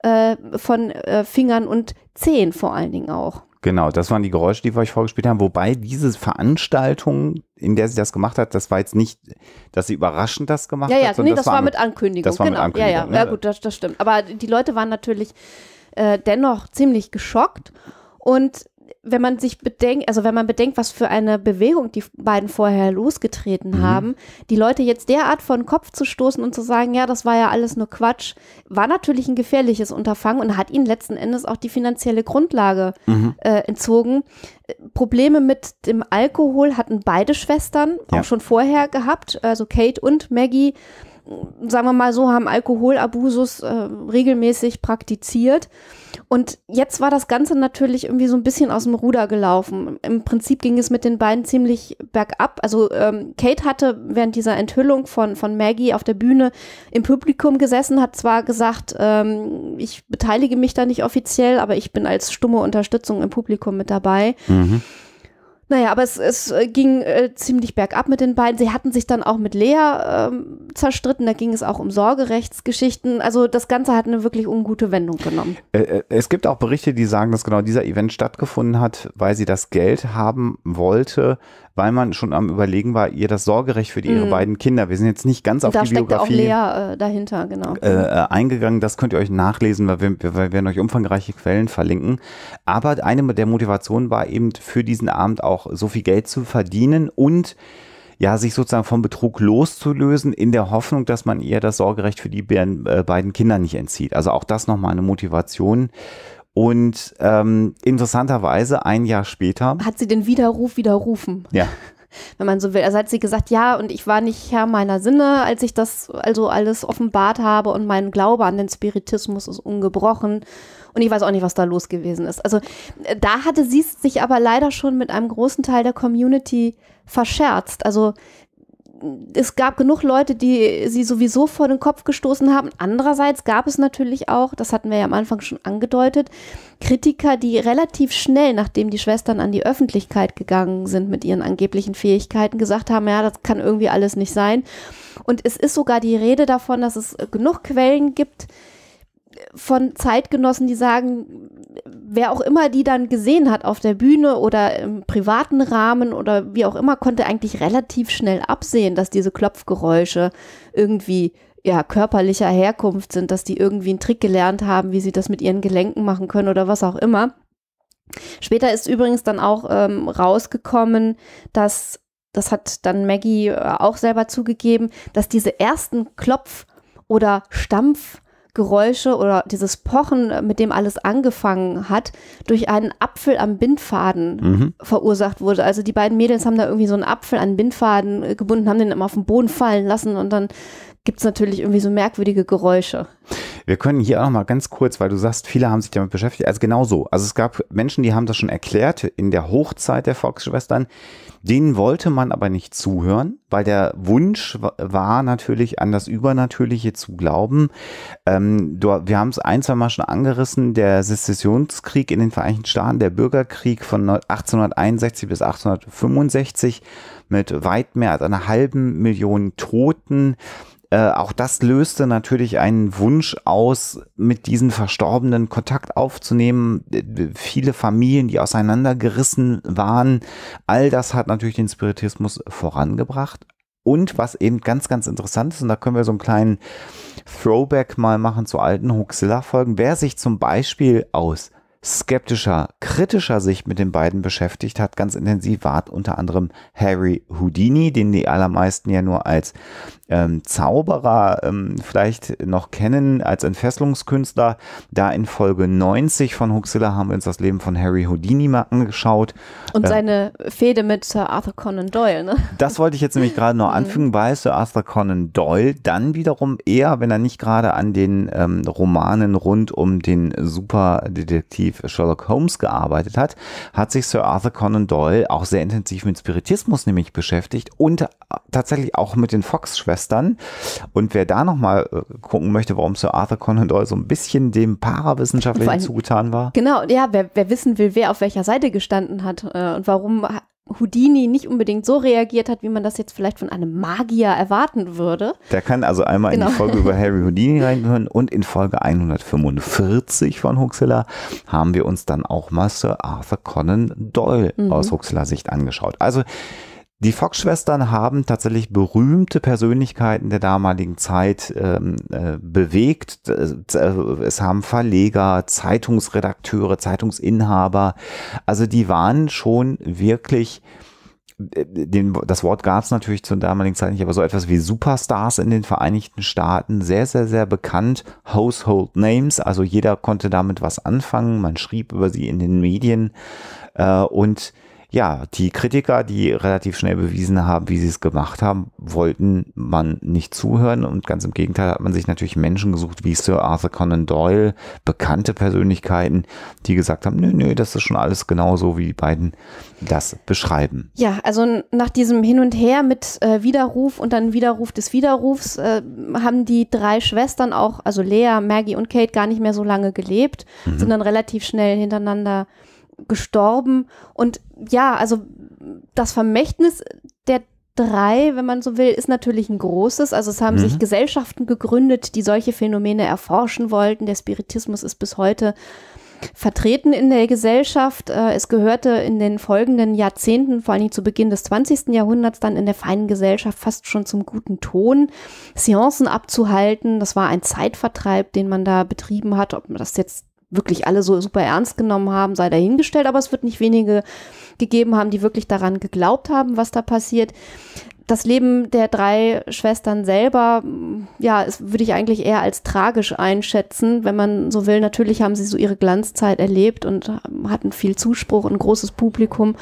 äh, von äh, Fingern und Zehen vor allen Dingen auch. Genau, das waren die Geräusche, die wir euch vorgespielt haben. Wobei diese Veranstaltung, in der sie das gemacht hat, das war jetzt nicht, dass sie überraschend das gemacht ja, ja, hat. Ja, nee, das, das, war mit Ankündigung. Das war genau. mit Ankündigung. Ja, ja, ne? ja gut, das, das stimmt. Aber die Leute waren natürlich äh, dennoch ziemlich geschockt. Und wenn man sich bedenkt, also wenn man bedenkt, was für eine Bewegung die beiden vorher losgetreten mhm. haben, die Leute jetzt derart vor den Kopf zu stoßen und zu sagen, ja, das war ja alles nur Quatsch, war natürlich ein gefährliches Unterfangen und hat ihnen letzten Endes auch die finanzielle Grundlage mhm. äh, entzogen. Probleme mit dem Alkohol hatten beide Schwestern ja. auch schon vorher gehabt, also Kate und Maggie sagen wir mal so, haben Alkoholabusus äh, regelmäßig praktiziert. Und jetzt war das Ganze natürlich irgendwie so ein bisschen aus dem Ruder gelaufen. Im Prinzip ging es mit den beiden ziemlich bergab. Also ähm, Kate hatte während dieser Enthüllung von, von Maggie auf der Bühne im Publikum gesessen, hat zwar gesagt, ähm, ich beteilige mich da nicht offiziell, aber ich bin als stumme Unterstützung im Publikum mit dabei. Mhm. Naja, aber es, es äh, ging äh, ziemlich bergab mit den beiden. Sie hatten sich dann auch mit Lea äh, zerstritten. Da ging es auch um Sorgerechtsgeschichten. Also das Ganze hat eine wirklich ungute Wendung genommen. Äh, äh, es gibt auch Berichte, die sagen, dass genau dieser Event stattgefunden hat, weil sie das Geld haben wollte, weil man schon am Überlegen war, ihr das Sorgerecht für die, ihre mhm. beiden Kinder, wir sind jetzt nicht ganz auf da die Biografie Lea, äh, dahinter, genau. äh, eingegangen, das könnt ihr euch nachlesen, weil wir, wir werden euch umfangreiche Quellen verlinken. Aber eine der Motivationen war eben für diesen Abend auch so viel Geld zu verdienen und ja, sich sozusagen vom Betrug loszulösen, in der Hoffnung, dass man ihr das Sorgerecht für die beiden äh, Kinder nicht entzieht. Also auch das nochmal eine Motivation. Und ähm, interessanterweise ein Jahr später. Hat sie den Widerruf widerrufen. Ja. Wenn man so will. Also hat sie gesagt, ja, und ich war nicht Herr meiner Sinne, als ich das also alles offenbart habe und mein Glaube an den Spiritismus ist ungebrochen. Und ich weiß auch nicht, was da los gewesen ist. Also äh, da hatte sie sich aber leider schon mit einem großen Teil der Community verscherzt. Also es gab genug Leute, die sie sowieso vor den Kopf gestoßen haben. Andererseits gab es natürlich auch, das hatten wir ja am Anfang schon angedeutet, Kritiker, die relativ schnell, nachdem die Schwestern an die Öffentlichkeit gegangen sind mit ihren angeblichen Fähigkeiten, gesagt haben, ja, das kann irgendwie alles nicht sein. Und es ist sogar die Rede davon, dass es genug Quellen gibt, von Zeitgenossen, die sagen, wer auch immer die dann gesehen hat auf der Bühne oder im privaten Rahmen oder wie auch immer, konnte eigentlich relativ schnell absehen, dass diese Klopfgeräusche irgendwie ja, körperlicher Herkunft sind, dass die irgendwie einen Trick gelernt haben, wie sie das mit ihren Gelenken machen können oder was auch immer. Später ist übrigens dann auch ähm, rausgekommen, dass, das hat dann Maggie äh, auch selber zugegeben, dass diese ersten Klopf- oder Stampf- Geräusche oder dieses Pochen, äh, mit dem alles angefangen hat, durch einen Apfel am Bindfaden mhm. verursacht wurde. Also die beiden Mädels haben da irgendwie so einen Apfel an Bindfaden äh, gebunden, haben den immer auf den Boden fallen lassen und dann gibt es natürlich irgendwie so merkwürdige Geräusche. Wir können hier auch noch mal ganz kurz, weil du sagst, viele haben sich damit beschäftigt. Also genau so. Also es gab Menschen, die haben das schon erklärt in der Hochzeit der Volksschwestern. Denen wollte man aber nicht zuhören, weil der Wunsch war natürlich an das Übernatürliche zu glauben. Ähm, wir haben es ein, zwei Mal schon angerissen. Der Sezessionskrieg in den Vereinigten Staaten, der Bürgerkrieg von 1861 bis 1865 mit weit mehr als einer halben Million Toten. Äh, auch das löste natürlich einen Wunsch aus, mit diesen Verstorbenen Kontakt aufzunehmen. Äh, viele Familien, die auseinandergerissen waren, all das hat natürlich den Spiritismus vorangebracht. Und was eben ganz, ganz interessant ist, und da können wir so einen kleinen Throwback mal machen zu alten Huxilla-Folgen, wer sich zum Beispiel aus skeptischer, kritischer Sicht mit den beiden beschäftigt hat, ganz intensiv, war unter anderem Harry Houdini, den die allermeisten ja nur als ähm, Zauberer ähm, vielleicht noch kennen als Entfesselungskünstler. Da in Folge 90 von Huxilla haben wir uns das Leben von Harry Houdini mal angeschaut. Und ähm, seine Fehde mit Sir Arthur Conan Doyle, ne? Das wollte ich jetzt nämlich gerade noch mhm. anfügen, weil Sir Arthur Conan Doyle dann wiederum eher, wenn er nicht gerade an den ähm, Romanen rund um den Superdetektiv Sherlock Holmes gearbeitet hat, hat sich Sir Arthur Conan Doyle auch sehr intensiv mit Spiritismus nämlich beschäftigt und tatsächlich auch mit den Fox-Schwestern Schwestern. Und wer da nochmal äh, gucken möchte, warum Sir Arthur Conan Doyle so ein bisschen dem Parawissenschaftlichen allem, zugetan war. Genau, ja, wer, wer, wissen will, wer auf welcher Seite gestanden hat äh, und warum Houdini nicht unbedingt so reagiert hat, wie man das jetzt vielleicht von einem Magier erwarten würde. Der kann also einmal genau. in die genau. Folge über Harry Houdini reinhören und in Folge 145 von Huxilla haben wir uns dann auch mal Sir Arthur Conan Doyle mhm. aus Huxilla Sicht angeschaut. Also die Fox-Schwestern haben tatsächlich berühmte Persönlichkeiten der damaligen Zeit ähm, äh, bewegt. Äh, äh, es haben Verleger, Zeitungsredakteure, Zeitungsinhaber. Also die waren schon wirklich äh, den, das Wort gab es natürlich zur damaligen Zeit nicht, aber so etwas wie Superstars in den Vereinigten Staaten, sehr, sehr, sehr bekannt, Household Names, also jeder konnte damit was anfangen, man schrieb über sie in den Medien äh, und ja, die Kritiker, die relativ schnell bewiesen haben, wie sie es gemacht haben, wollten man nicht zuhören und ganz im Gegenteil hat man sich natürlich Menschen gesucht wie Sir Arthur Conan Doyle, bekannte Persönlichkeiten, die gesagt haben, nö, nö, das ist schon alles genauso, wie die beiden das beschreiben. Ja, also nach diesem Hin und Her mit äh, Widerruf und dann Widerruf des Widerrufs äh, haben die drei Schwestern auch, also Lea, Maggie und Kate, gar nicht mehr so lange gelebt, mhm. sind dann relativ schnell hintereinander gestorben. Und ja, also das Vermächtnis der drei, wenn man so will, ist natürlich ein großes. Also es haben mhm. sich Gesellschaften gegründet, die solche Phänomene erforschen wollten. Der Spiritismus ist bis heute vertreten in der Gesellschaft. Äh, es gehörte in den folgenden Jahrzehnten, vor allem zu Beginn des 20. Jahrhunderts, dann in der feinen Gesellschaft fast schon zum guten Ton, Seancen abzuhalten. Das war ein Zeitvertreib, den man da betrieben hat. Ob man das jetzt wirklich alle so super ernst genommen haben, sei dahingestellt, aber es wird nicht wenige gegeben haben, die wirklich daran geglaubt haben, was da passiert das Leben der drei Schwestern selber, ja, würde ich eigentlich eher als tragisch einschätzen, wenn man so will. Natürlich haben sie so ihre Glanzzeit erlebt und hatten viel Zuspruch und großes Publikum.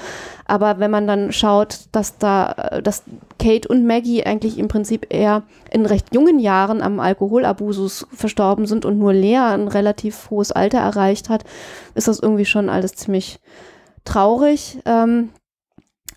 Aber wenn man dann schaut, dass da, dass Kate und Maggie eigentlich im Prinzip eher in recht jungen Jahren am Alkoholabusus verstorben sind und nur Lea ein relativ hohes Alter erreicht hat, ist das irgendwie schon alles ziemlich traurig. Ähm,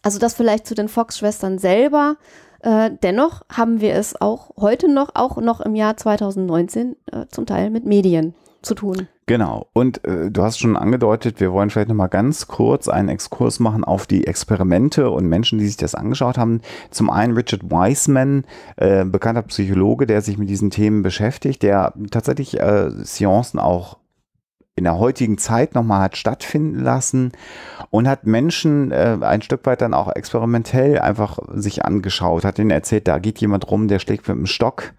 also das vielleicht zu den Fox-Schwestern selber. Äh, dennoch haben wir es auch heute noch, auch noch im Jahr 2019, äh, zum Teil mit Medien zu tun. Genau. Und äh, du hast schon angedeutet, wir wollen vielleicht nochmal ganz kurz einen Exkurs machen auf die Experimente und Menschen, die sich das angeschaut haben. Zum einen Richard Wiseman, äh, bekannter Psychologe, der sich mit diesen Themen beschäftigt, der tatsächlich äh, Seancen auch in der heutigen Zeit nochmal hat stattfinden lassen und hat Menschen äh, ein Stück weit dann auch experimentell einfach sich angeschaut, hat ihnen erzählt, da geht jemand rum, der schlägt mit dem Stock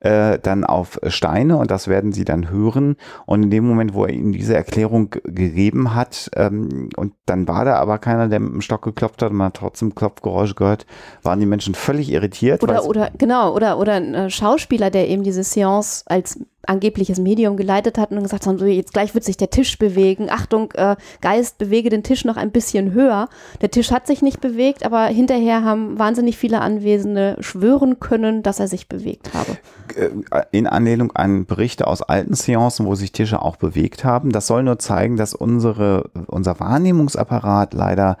äh, dann auf Steine und das werden sie dann hören. Und in dem Moment, wo er ihnen diese Erklärung gegeben hat, ähm, und dann war da aber keiner, der mit dem Stock geklopft hat und man hat trotzdem Klopfgeräusche gehört, waren die Menschen völlig irritiert. Oder, oder genau, oder, oder ein äh, Schauspieler, der eben diese Seance als angebliches Medium geleitet hat und gesagt haben, so jetzt gleich wird sich der Tisch bewegen. Achtung, äh, Geist, bewege den Tisch noch ein bisschen höher. Der Tisch hat sich nicht bewegt, aber hinterher haben wahnsinnig viele Anwesende schwören können, dass er sich bewegt habe. Äh, in Anlehnung an Berichte aus alten Seancen, wo sich Tische auch bewegt haben, das soll nur zeigen, dass unsere, unser Wahrnehmungsapparat leider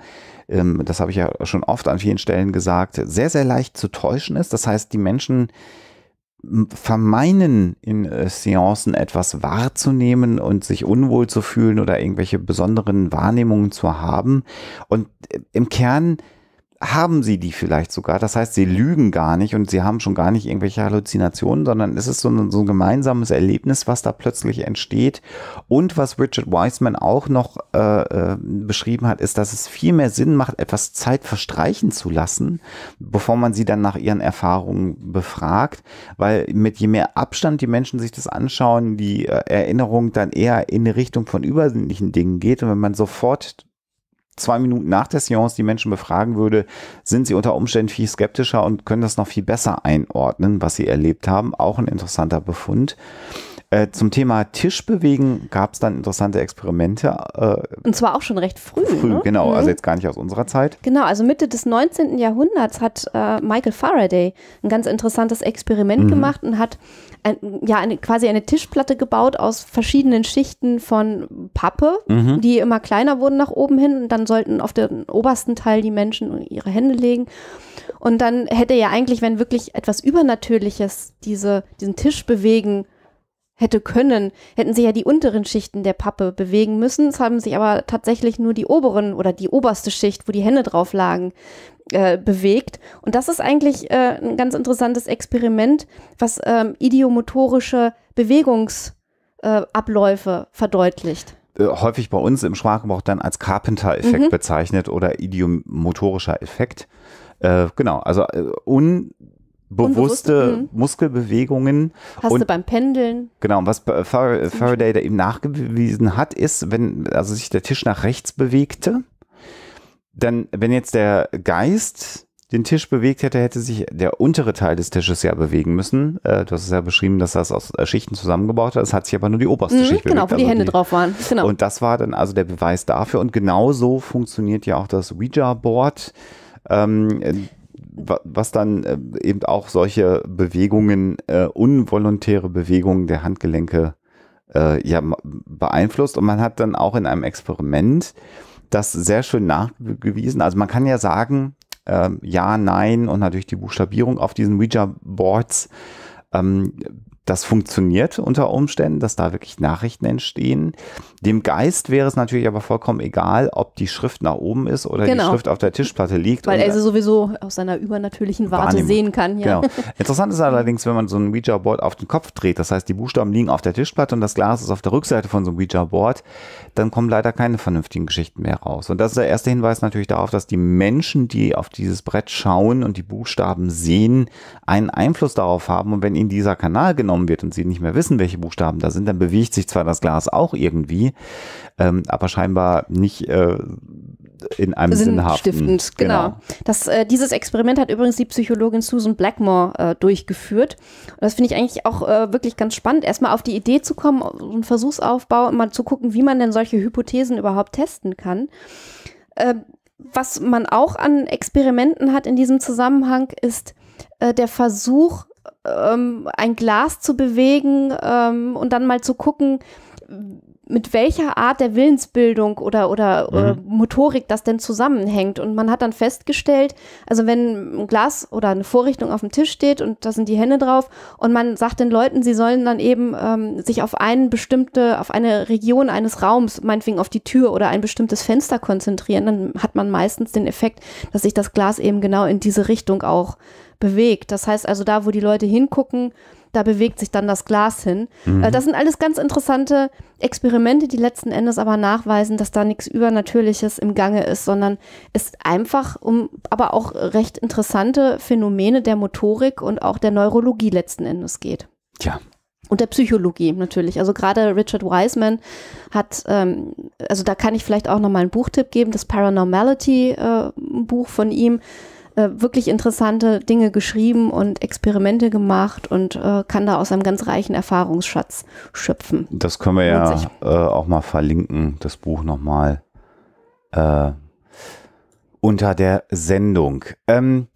ähm, das habe ich ja schon oft an vielen Stellen gesagt, sehr, sehr leicht zu täuschen ist. Das heißt, die Menschen vermeinen, in äh, Seancen etwas wahrzunehmen und sich unwohl zu fühlen oder irgendwelche besonderen Wahrnehmungen zu haben. Und äh, im Kern haben sie die vielleicht sogar. Das heißt, sie lügen gar nicht und sie haben schon gar nicht irgendwelche Halluzinationen, sondern es ist so ein, so ein gemeinsames Erlebnis, was da plötzlich entsteht. Und was Richard Wiseman auch noch äh, äh beschrieben hat, ist, dass es viel mehr Sinn macht, etwas Zeit verstreichen zu lassen, bevor man sie dann nach ihren Erfahrungen befragt, weil mit je mehr Abstand die Menschen sich das anschauen, die äh, Erinnerung dann eher in eine Richtung von übersinnlichen Dingen geht. Und wenn man sofort zwei Minuten nach der Seance die Menschen befragen würde, sind sie unter Umständen viel skeptischer und können das noch viel besser einordnen, was sie erlebt haben. Auch ein interessanter Befund. Äh, zum Thema Tisch bewegen gab es dann interessante Experimente. Äh, und zwar auch schon recht früh. Früh, ne? genau, also mhm. also jetzt gar nicht aus unserer Zeit. Genau, also Mitte des 19. Jahrhunderts hat äh, Michael Faraday ein ganz interessantes Experiment mhm. gemacht und hat ein, ja eine, quasi eine Tischplatte gebaut aus verschiedenen Schichten von Pappe, mhm. die immer kleiner wurden nach oben hin und dann sollten auf den obersten Teil die Menschen ihre Hände legen. Und dann hätte ja eigentlich, wenn wirklich etwas Übernatürliches diese, diesen Tisch bewegen hätte können, hätten sie ja die unteren Schichten der Pappe bewegen müssen. Es haben sich aber tatsächlich nur die oberen oder die oberste Schicht, wo die Hände drauf lagen, äh, bewegt. Und das ist eigentlich äh, ein ganz interessantes Experiment, was ähm, idiomotorische Bewegungsabläufe äh, verdeutlicht äh, häufig bei uns im Sprachgebrauch dann als Carpenter-Effekt mhm. bezeichnet oder idiomotorischer Effekt. Äh, genau, also äh, un bewusste Unbewusst, mhm. Muskelbewegungen. Hast und, du beim Pendeln. Genau, und was Faraday da eben nachgewiesen hat, ist, wenn also sich der Tisch nach rechts bewegte, dann, wenn jetzt der Geist den Tisch bewegt hätte, hätte sich der untere Teil des Tisches ja bewegen müssen. Äh, du hast es ja beschrieben, dass das aus äh, Schichten zusammengebaut hat. Es hat sich aber nur die oberste mhm, Schicht genau, bewegt. Genau, wo die also Hände die, drauf waren. Genau. Und das war dann also der Beweis dafür. Und genauso funktioniert ja auch das Ouija-Board. Ähm, was dann äh, eben auch solche Bewegungen, äh, unvolontäre Bewegungen der Handgelenke äh, ja, beeinflusst. Und man hat dann auch in einem Experiment das sehr schön nachgewiesen. Also man kann ja sagen, äh, ja, nein und natürlich die Buchstabierung auf diesen Ouija-Boards. Ähm, das funktioniert unter Umständen, dass da wirklich Nachrichten entstehen. Dem Geist wäre es natürlich aber vollkommen egal, ob die Schrift nach oben ist oder genau. die Schrift auf der Tischplatte liegt. Weil er sie sowieso aus seiner übernatürlichen Warte wahrnehmen. sehen kann. Ja. Genau. Interessant ist allerdings, wenn man so ein Ouija-Board auf den Kopf dreht, das heißt, die Buchstaben liegen auf der Tischplatte und das Glas ist auf der Rückseite von so einem Ouija-Board, dann kommen leider keine vernünftigen Geschichten mehr raus. Und das ist der erste Hinweis natürlich darauf, dass die Menschen, die auf dieses Brett schauen und die Buchstaben sehen, einen Einfluss darauf haben. Und wenn ihnen dieser Kanal genommen genommen wird und sie nicht mehr wissen, welche Buchstaben da sind, dann bewegt sich zwar das Glas auch irgendwie, ähm, aber scheinbar nicht äh, in einem sinnhaften. Sinnstiftend, genau. genau. Das, äh, dieses Experiment hat übrigens die Psychologin Susan Blackmore äh, durchgeführt. Und das finde ich eigentlich auch äh, wirklich ganz spannend, erstmal auf die Idee zu kommen, so einen Versuchsaufbau, mal zu gucken, wie man denn solche Hypothesen überhaupt testen kann. Ähm, was man auch an Experimenten hat in diesem Zusammenhang, ist äh, der Versuch, ähm, ein Glas zu bewegen ähm, und dann mal zu gucken, mit welcher Art der Willensbildung oder, oder, äh, mhm. oder, Motorik das denn zusammenhängt. Und man hat dann festgestellt, also wenn ein Glas oder eine Vorrichtung auf dem Tisch steht und da sind die Hände drauf und man sagt den Leuten, sie sollen dann eben ähm, sich auf eine bestimmte, auf eine Region eines Raums, meinetwegen auf die Tür oder ein bestimmtes Fenster konzentrieren, dann hat man meistens den Effekt, dass sich das Glas eben genau in diese Richtung auch bewegt. Das heißt also, da, wo die Leute hingucken, da bewegt sich dann das Glas hin. Mhm. Äh, das sind alles ganz interessante Experimente, die letzten Endes aber nachweisen, dass da nichts Übernatürliches im Gange ist, sondern es einfach um, aber auch recht interessante Phänomene der Motorik und auch der Neurologie letzten Endes geht. Tja, und der Psychologie natürlich. Also gerade Richard Wiseman hat, ähm, also da kann ich vielleicht auch nochmal einen Buchtipp geben, das Paranormality-Buch äh, von ihm äh, wirklich interessante Dinge geschrieben und Experimente gemacht und äh, kann da aus einem ganz reichen Erfahrungsschatz schöpfen. Das können wir ja äh, auch mal verlinken, das Buch nochmal äh, unter der Sendung. Ähm,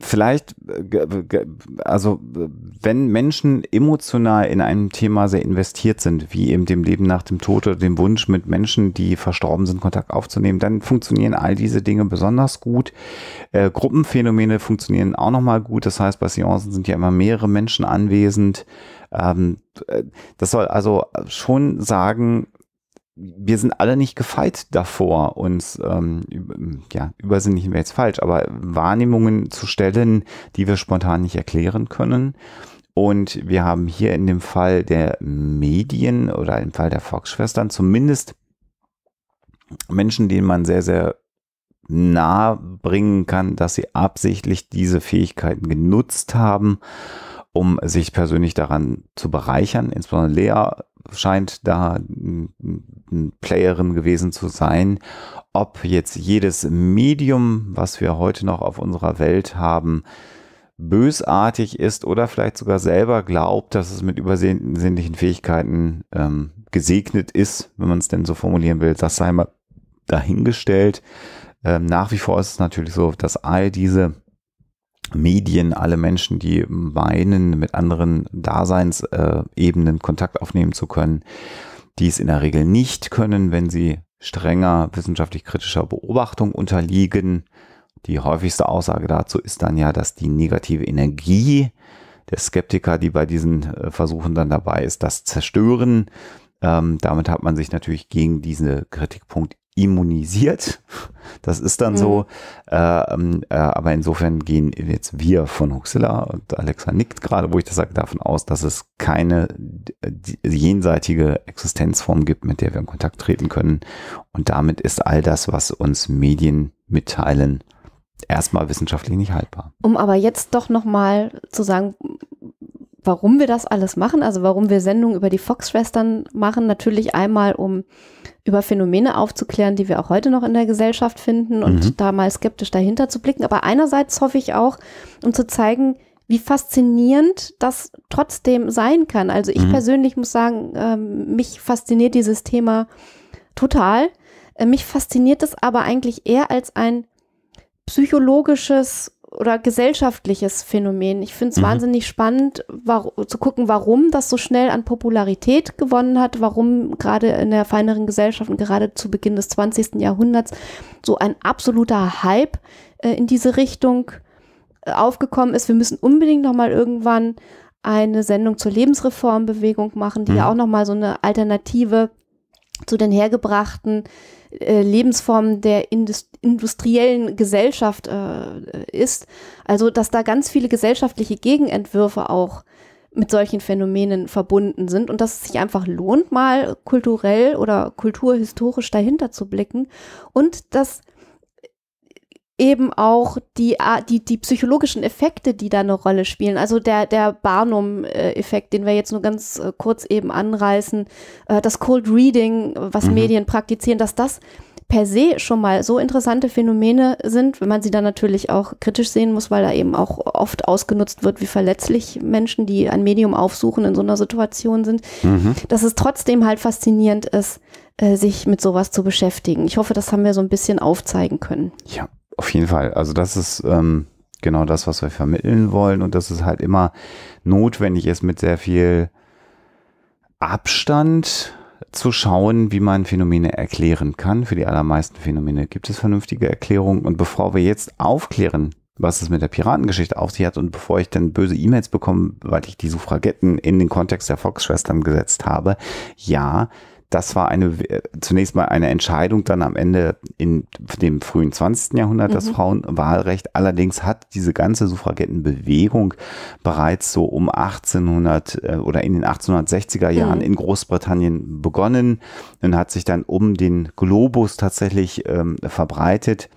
vielleicht, äh, also wenn Menschen emotional in einem Thema sehr investiert sind, wie eben dem Leben nach dem Tod oder dem Wunsch mit Menschen, die verstorben sind, Kontakt aufzunehmen, dann funktionieren all diese Dinge besonders gut. Äh, Gruppenphänomene funktionieren auch nochmal gut. Das heißt, bei Seancen sind ja immer mehrere Menschen anwesend. Ähm, äh, das soll also schon sagen, wir sind alle nicht gefeit davor, uns ähm, ja, übersinnlich wäre jetzt falsch, aber Wahrnehmungen zu stellen, die wir spontan nicht erklären können. Und wir haben hier in dem Fall der Medien oder im Fall der Volksschwestern zumindest Menschen, denen man sehr, sehr nah bringen kann, dass sie absichtlich diese Fähigkeiten genutzt haben, um sich persönlich daran zu bereichern. Insbesondere Lea scheint da ein Playerin gewesen zu sein. Ob jetzt jedes Medium, was wir heute noch auf unserer Welt haben, bösartig ist oder vielleicht sogar selber glaubt, dass es mit übersinnlichen Fähigkeiten ähm, gesegnet ist, wenn man es denn so formulieren will, das sei mal dahingestellt. Ähm, nach wie vor ist es natürlich so, dass all diese Medien, alle Menschen, die meinen, mit anderen Daseinsebenen Kontakt aufnehmen zu können, die es in der Regel nicht können, wenn sie strenger wissenschaftlich-kritischer Beobachtung unterliegen. Die häufigste Aussage dazu ist dann ja, dass die negative Energie der Skeptiker, die bei diesen äh, Versuchen dann dabei ist, das zerstören. Ähm, damit hat man sich natürlich gegen diesen Kritikpunkt immunisiert. Das ist dann mhm. so. Äh, ähm, äh, aber insofern gehen jetzt wir von Huxilla und Alexa nickt gerade, wo ich das sage, davon aus, dass es keine jenseitige Existenzform gibt, mit der wir in Kontakt treten können. Und damit ist all das, was uns Medien mitteilen, erstmal wissenschaftlich nicht haltbar. Um aber jetzt doch nochmal zu sagen, warum wir das alles machen, also warum wir Sendungen über die Fox-Schwestern machen. Natürlich einmal, um über Phänomene aufzuklären, die wir auch heute noch in der Gesellschaft finden und mhm. da mal skeptisch dahinter zu blicken. Aber einerseits hoffe ich auch, um zu zeigen, wie faszinierend das trotzdem sein kann. Also ich mhm. persönlich muss sagen, äh, mich fasziniert dieses Thema total. Äh, mich fasziniert es aber eigentlich eher als ein psychologisches oder gesellschaftliches Phänomen. Ich finde es mhm. wahnsinnig spannend, zu gucken, warum das so schnell an Popularität gewonnen hat, warum gerade in der feineren Gesellschaft und gerade zu Beginn des 20. Jahrhunderts so ein absoluter Hype äh, in diese Richtung äh, aufgekommen ist. Wir müssen unbedingt nochmal irgendwann eine Sendung zur Lebensreformbewegung machen, die mhm. ja auch nochmal so eine Alternative zu den hergebrachten äh, Lebensformen der Indust industriellen Gesellschaft äh, ist. Also, dass da ganz viele gesellschaftliche Gegenentwürfe auch mit solchen Phänomenen verbunden sind und dass es sich einfach lohnt, mal kulturell oder kulturhistorisch dahinter zu blicken und dass eben auch die, die, die psychologischen Effekte, die da eine Rolle spielen. Also der, der Barnum-Effekt, den wir jetzt nur ganz äh, kurz eben anreißen, äh, das Cold Reading, was mhm. Medien praktizieren, dass das per se schon mal so interessante Phänomene sind, wenn man sie dann natürlich auch kritisch sehen muss, weil da eben auch oft ausgenutzt wird, wie verletzlich Menschen, die ein Medium aufsuchen, in so einer Situation sind, mhm. dass es trotzdem halt faszinierend ist, äh, sich mit sowas zu beschäftigen. Ich hoffe, das haben wir so ein bisschen aufzeigen können. Ja, auf jeden Fall. Also das ist ähm, genau das, was wir vermitteln wollen und dass es halt immer notwendig ist, mit sehr viel Abstand zu schauen, wie man Phänomene erklären kann. Für die allermeisten Phänomene gibt es vernünftige Erklärungen. Und bevor wir jetzt aufklären, was es mit der Piratengeschichte auf sich hat und bevor ich dann böse E-Mails bekomme, weil ich die Suffragetten in den Kontext der Fox-Schwestern gesetzt habe, ja, das war eine, zunächst mal eine Entscheidung dann am Ende in dem frühen 20. Jahrhundert, mhm. das Frauenwahlrecht. Allerdings hat diese ganze Suffragettenbewegung bereits so um 1800 äh, oder in den 1860er mhm. Jahren mhm. in Großbritannien begonnen und hat sich dann um den Globus tatsächlich ähm, verbreitet.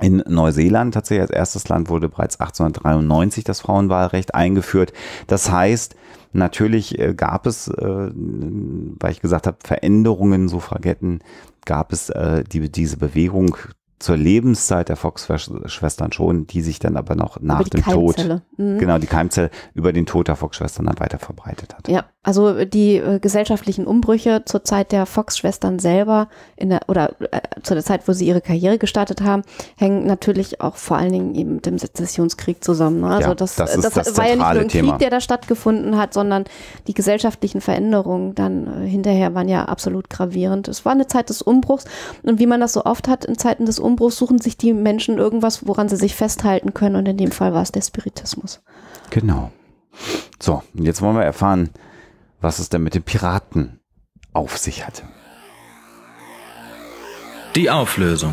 In Neuseeland tatsächlich als erstes Land wurde bereits 1893 das Frauenwahlrecht eingeführt. Das heißt, Natürlich äh, gab es, äh, weil ich gesagt habe, Veränderungen, so Fragetten, gab es äh, die, diese Bewegung zur Lebenszeit der Fox-Schwestern schon, die sich dann aber noch nach dem Keimzelle. Tod, mhm. genau, die Keimzelle über den Tod der Fox-Schwestern dann weiter verbreitet hat. Ja, also die äh, gesellschaftlichen Umbrüche zur Zeit der Fox-Schwestern selber in der, oder äh, zu der Zeit, wo sie ihre Karriere gestartet haben, hängen natürlich auch vor allen Dingen eben mit dem Sezessionskrieg zusammen. Ne? Also ja, das, das, das, das war ja nicht nur ein Thema. Krieg, der da stattgefunden hat, sondern die gesellschaftlichen Veränderungen dann äh, hinterher waren ja absolut gravierend. Es war eine Zeit des Umbruchs und wie man das so oft hat in Zeiten des Umbruchs, Umbruch suchen sich die Menschen irgendwas, woran sie sich festhalten können. Und in dem Fall war es der Spiritismus. Genau. So, jetzt wollen wir erfahren, was es denn mit den Piraten auf sich hatte. Die Auflösung.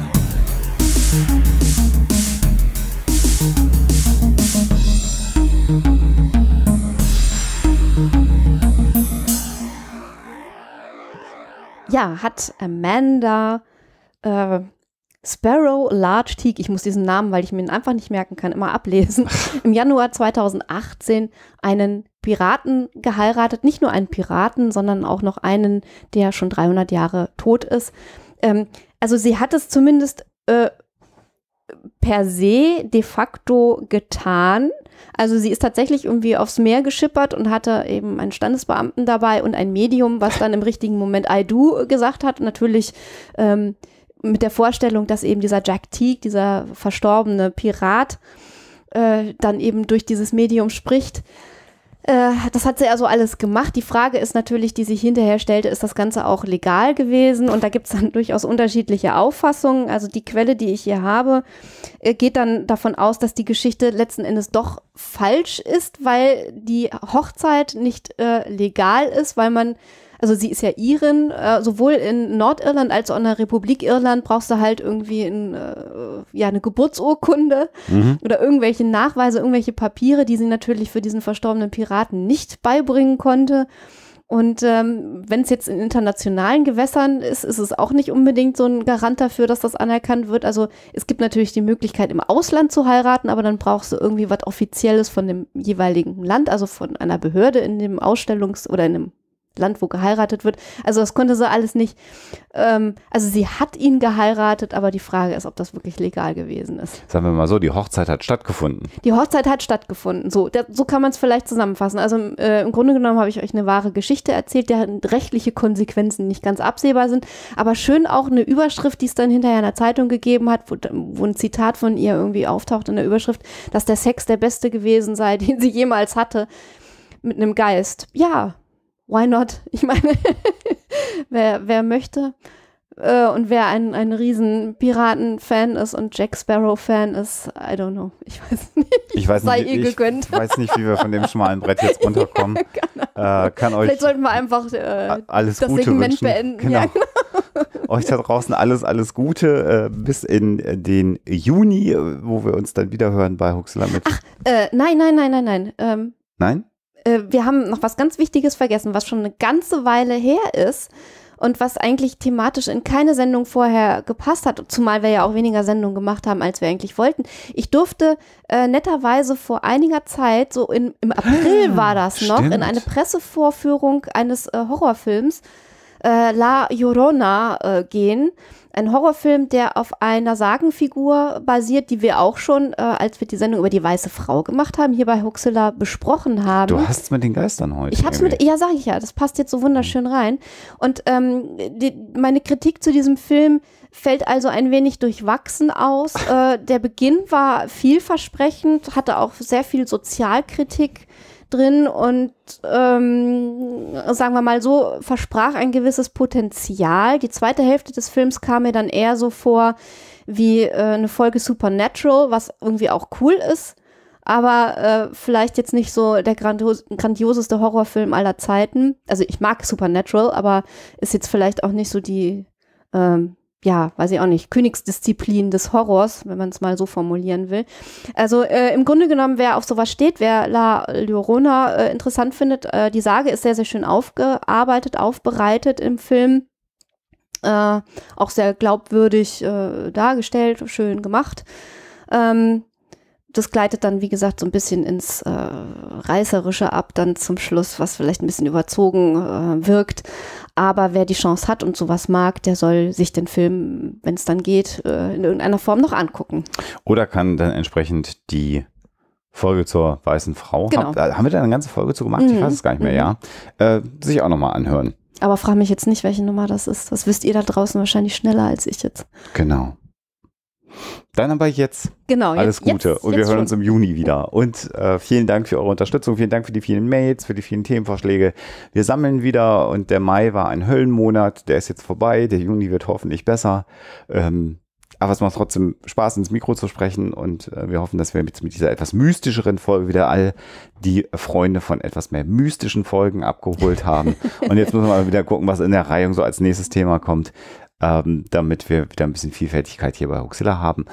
Ja, hat Amanda äh, Sparrow Large Teak, ich muss diesen Namen, weil ich mir ihn einfach nicht merken kann, immer ablesen, im Januar 2018 einen Piraten geheiratet. Nicht nur einen Piraten, sondern auch noch einen, der schon 300 Jahre tot ist. Ähm, also sie hat es zumindest äh, per se de facto getan. Also sie ist tatsächlich irgendwie aufs Meer geschippert und hatte eben einen Standesbeamten dabei und ein Medium, was dann im richtigen Moment I do gesagt hat. Natürlich ähm, mit der Vorstellung, dass eben dieser Jack Teague, dieser verstorbene Pirat, äh, dann eben durch dieses Medium spricht. Äh, das hat sie also alles gemacht. Die Frage ist natürlich, die sich hinterher stellte, ist das Ganze auch legal gewesen? Und da gibt es dann durchaus unterschiedliche Auffassungen. Also die Quelle, die ich hier habe, äh, geht dann davon aus, dass die Geschichte letzten Endes doch falsch ist, weil die Hochzeit nicht äh, legal ist, weil man also sie ist ja Irin, äh, sowohl in Nordirland als auch in der Republik Irland brauchst du halt irgendwie ein, äh, ja, eine Geburtsurkunde mhm. oder irgendwelche Nachweise, irgendwelche Papiere, die sie natürlich für diesen verstorbenen Piraten nicht beibringen konnte. Und ähm, wenn es jetzt in internationalen Gewässern ist, ist es auch nicht unbedingt so ein Garant dafür, dass das anerkannt wird. Also es gibt natürlich die Möglichkeit, im Ausland zu heiraten, aber dann brauchst du irgendwie was Offizielles von dem jeweiligen Land, also von einer Behörde in dem Ausstellungs- oder in dem Land, wo geheiratet wird. Also das konnte sie alles nicht. Ähm, also sie hat ihn geheiratet, aber die Frage ist, ob das wirklich legal gewesen ist. Sagen wir mal so, die Hochzeit hat stattgefunden. Die Hochzeit hat stattgefunden. So, da, so kann man es vielleicht zusammenfassen. Also äh, im Grunde genommen habe ich euch eine wahre Geschichte erzählt, deren rechtliche Konsequenzen nicht ganz absehbar sind, aber schön auch eine Überschrift, die es dann hinterher in der Zeitung gegeben hat, wo, wo ein Zitat von ihr irgendwie auftaucht in der Überschrift, dass der Sex der beste gewesen sei, den sie jemals hatte mit einem Geist. Ja, why not? Ich meine, wer, wer möchte? Äh, und wer ein, ein riesen Piraten-Fan ist und Jack Sparrow-Fan ist, I don't know. Ich weiß nicht. Ich weiß Sei nicht, ihr gegönnt. Ich weiß nicht, wie wir von dem schmalen Brett jetzt runterkommen. Ja, äh, kann euch Vielleicht sollten wir einfach äh, alles das Gute Segment wünschen. beenden. Genau. Ja, genau. euch da draußen alles, alles Gute äh, bis in den Juni, wo wir uns dann wieder hören bei Huxler mit. Ach, äh, nein, nein, nein, nein, nein. Ähm, nein? Äh, wir haben noch was ganz Wichtiges vergessen, was schon eine ganze Weile her ist und was eigentlich thematisch in keine Sendung vorher gepasst hat, zumal wir ja auch weniger Sendungen gemacht haben, als wir eigentlich wollten. Ich durfte äh, netterweise vor einiger Zeit, so in, im April ah, war das noch, in eine Pressevorführung eines äh, Horrorfilms äh, La Llorona äh, gehen. Ein Horrorfilm, der auf einer Sagenfigur basiert, die wir auch schon, äh, als wir die Sendung über die weiße Frau gemacht haben, hier bei Huxilla besprochen haben. Du hast es mit den Geistern heute. Ich hab's mit, ja, sag ich ja, das passt jetzt so wunderschön hm. rein. Und ähm, die, meine Kritik zu diesem Film fällt also ein wenig durchwachsen aus. Äh, der Beginn war vielversprechend, hatte auch sehr viel Sozialkritik drin und ähm, sagen wir mal so, versprach ein gewisses Potenzial. Die zweite Hälfte des Films kam mir dann eher so vor wie äh, eine Folge Supernatural, was irgendwie auch cool ist, aber äh, vielleicht jetzt nicht so der grandios grandioseste Horrorfilm aller Zeiten. Also ich mag Supernatural, aber ist jetzt vielleicht auch nicht so die ähm, ja, weiß ich auch nicht, Königsdisziplin des Horrors, wenn man es mal so formulieren will. Also äh, im Grunde genommen, wer auf sowas steht, wer La Llorona äh, interessant findet, äh, die Sage ist sehr, sehr schön aufgearbeitet, aufbereitet im Film. Äh, auch sehr glaubwürdig äh, dargestellt, schön gemacht. Ähm, das gleitet dann, wie gesagt, so ein bisschen ins äh, Reißerische ab, dann zum Schluss, was vielleicht ein bisschen überzogen äh, wirkt. Aber wer die Chance hat und sowas mag, der soll sich den Film, wenn es dann geht, äh, in irgendeiner Form noch angucken. Oder kann dann entsprechend die Folge zur weißen Frau, genau. Hab, äh, haben wir da eine ganze Folge zu gemacht? Mhm. Ich weiß es gar nicht mehr, mhm. ja. Äh, sich auch nochmal anhören. Aber frage mich jetzt nicht, welche Nummer das ist. Das wisst ihr da draußen wahrscheinlich schneller als ich jetzt. Genau. Dann aber jetzt. Genau, jetzt, Alles Gute. Jetzt, und wir hören schon. uns im Juni wieder. Und äh, vielen Dank für eure Unterstützung. Vielen Dank für die vielen Mails, für die vielen Themenvorschläge. Wir sammeln wieder und der Mai war ein Höllenmonat. Der ist jetzt vorbei. Der Juni wird hoffentlich besser. Ähm, aber es macht trotzdem Spaß, ins Mikro zu sprechen. Und äh, wir hoffen, dass wir mit, mit dieser etwas mystischeren Folge wieder all die Freunde von etwas mehr mystischen Folgen abgeholt haben. und jetzt müssen wir mal wieder gucken, was in der Reihung so als nächstes Thema kommt ähm, damit wir wieder ein bisschen Vielfältigkeit hier bei Huxilla haben.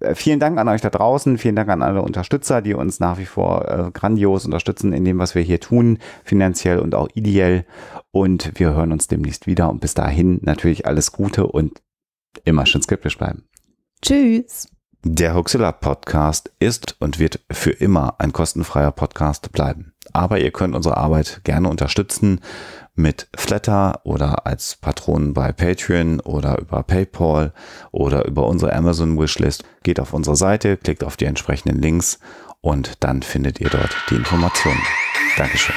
Äh, vielen Dank an euch da draußen, vielen Dank an alle Unterstützer, die uns nach wie vor äh, grandios unterstützen in dem, was wir hier tun, finanziell und auch ideell. Und wir hören uns demnächst wieder und bis dahin natürlich alles Gute und immer schön skeptisch bleiben. Tschüss. Der Huxilla Podcast ist und wird für immer ein kostenfreier Podcast bleiben. Aber ihr könnt unsere Arbeit gerne unterstützen mit Flatter oder als Patronen bei Patreon oder über PayPal oder über unsere Amazon Wishlist. Geht auf unsere Seite, klickt auf die entsprechenden Links und dann findet ihr dort die Informationen. Dankeschön.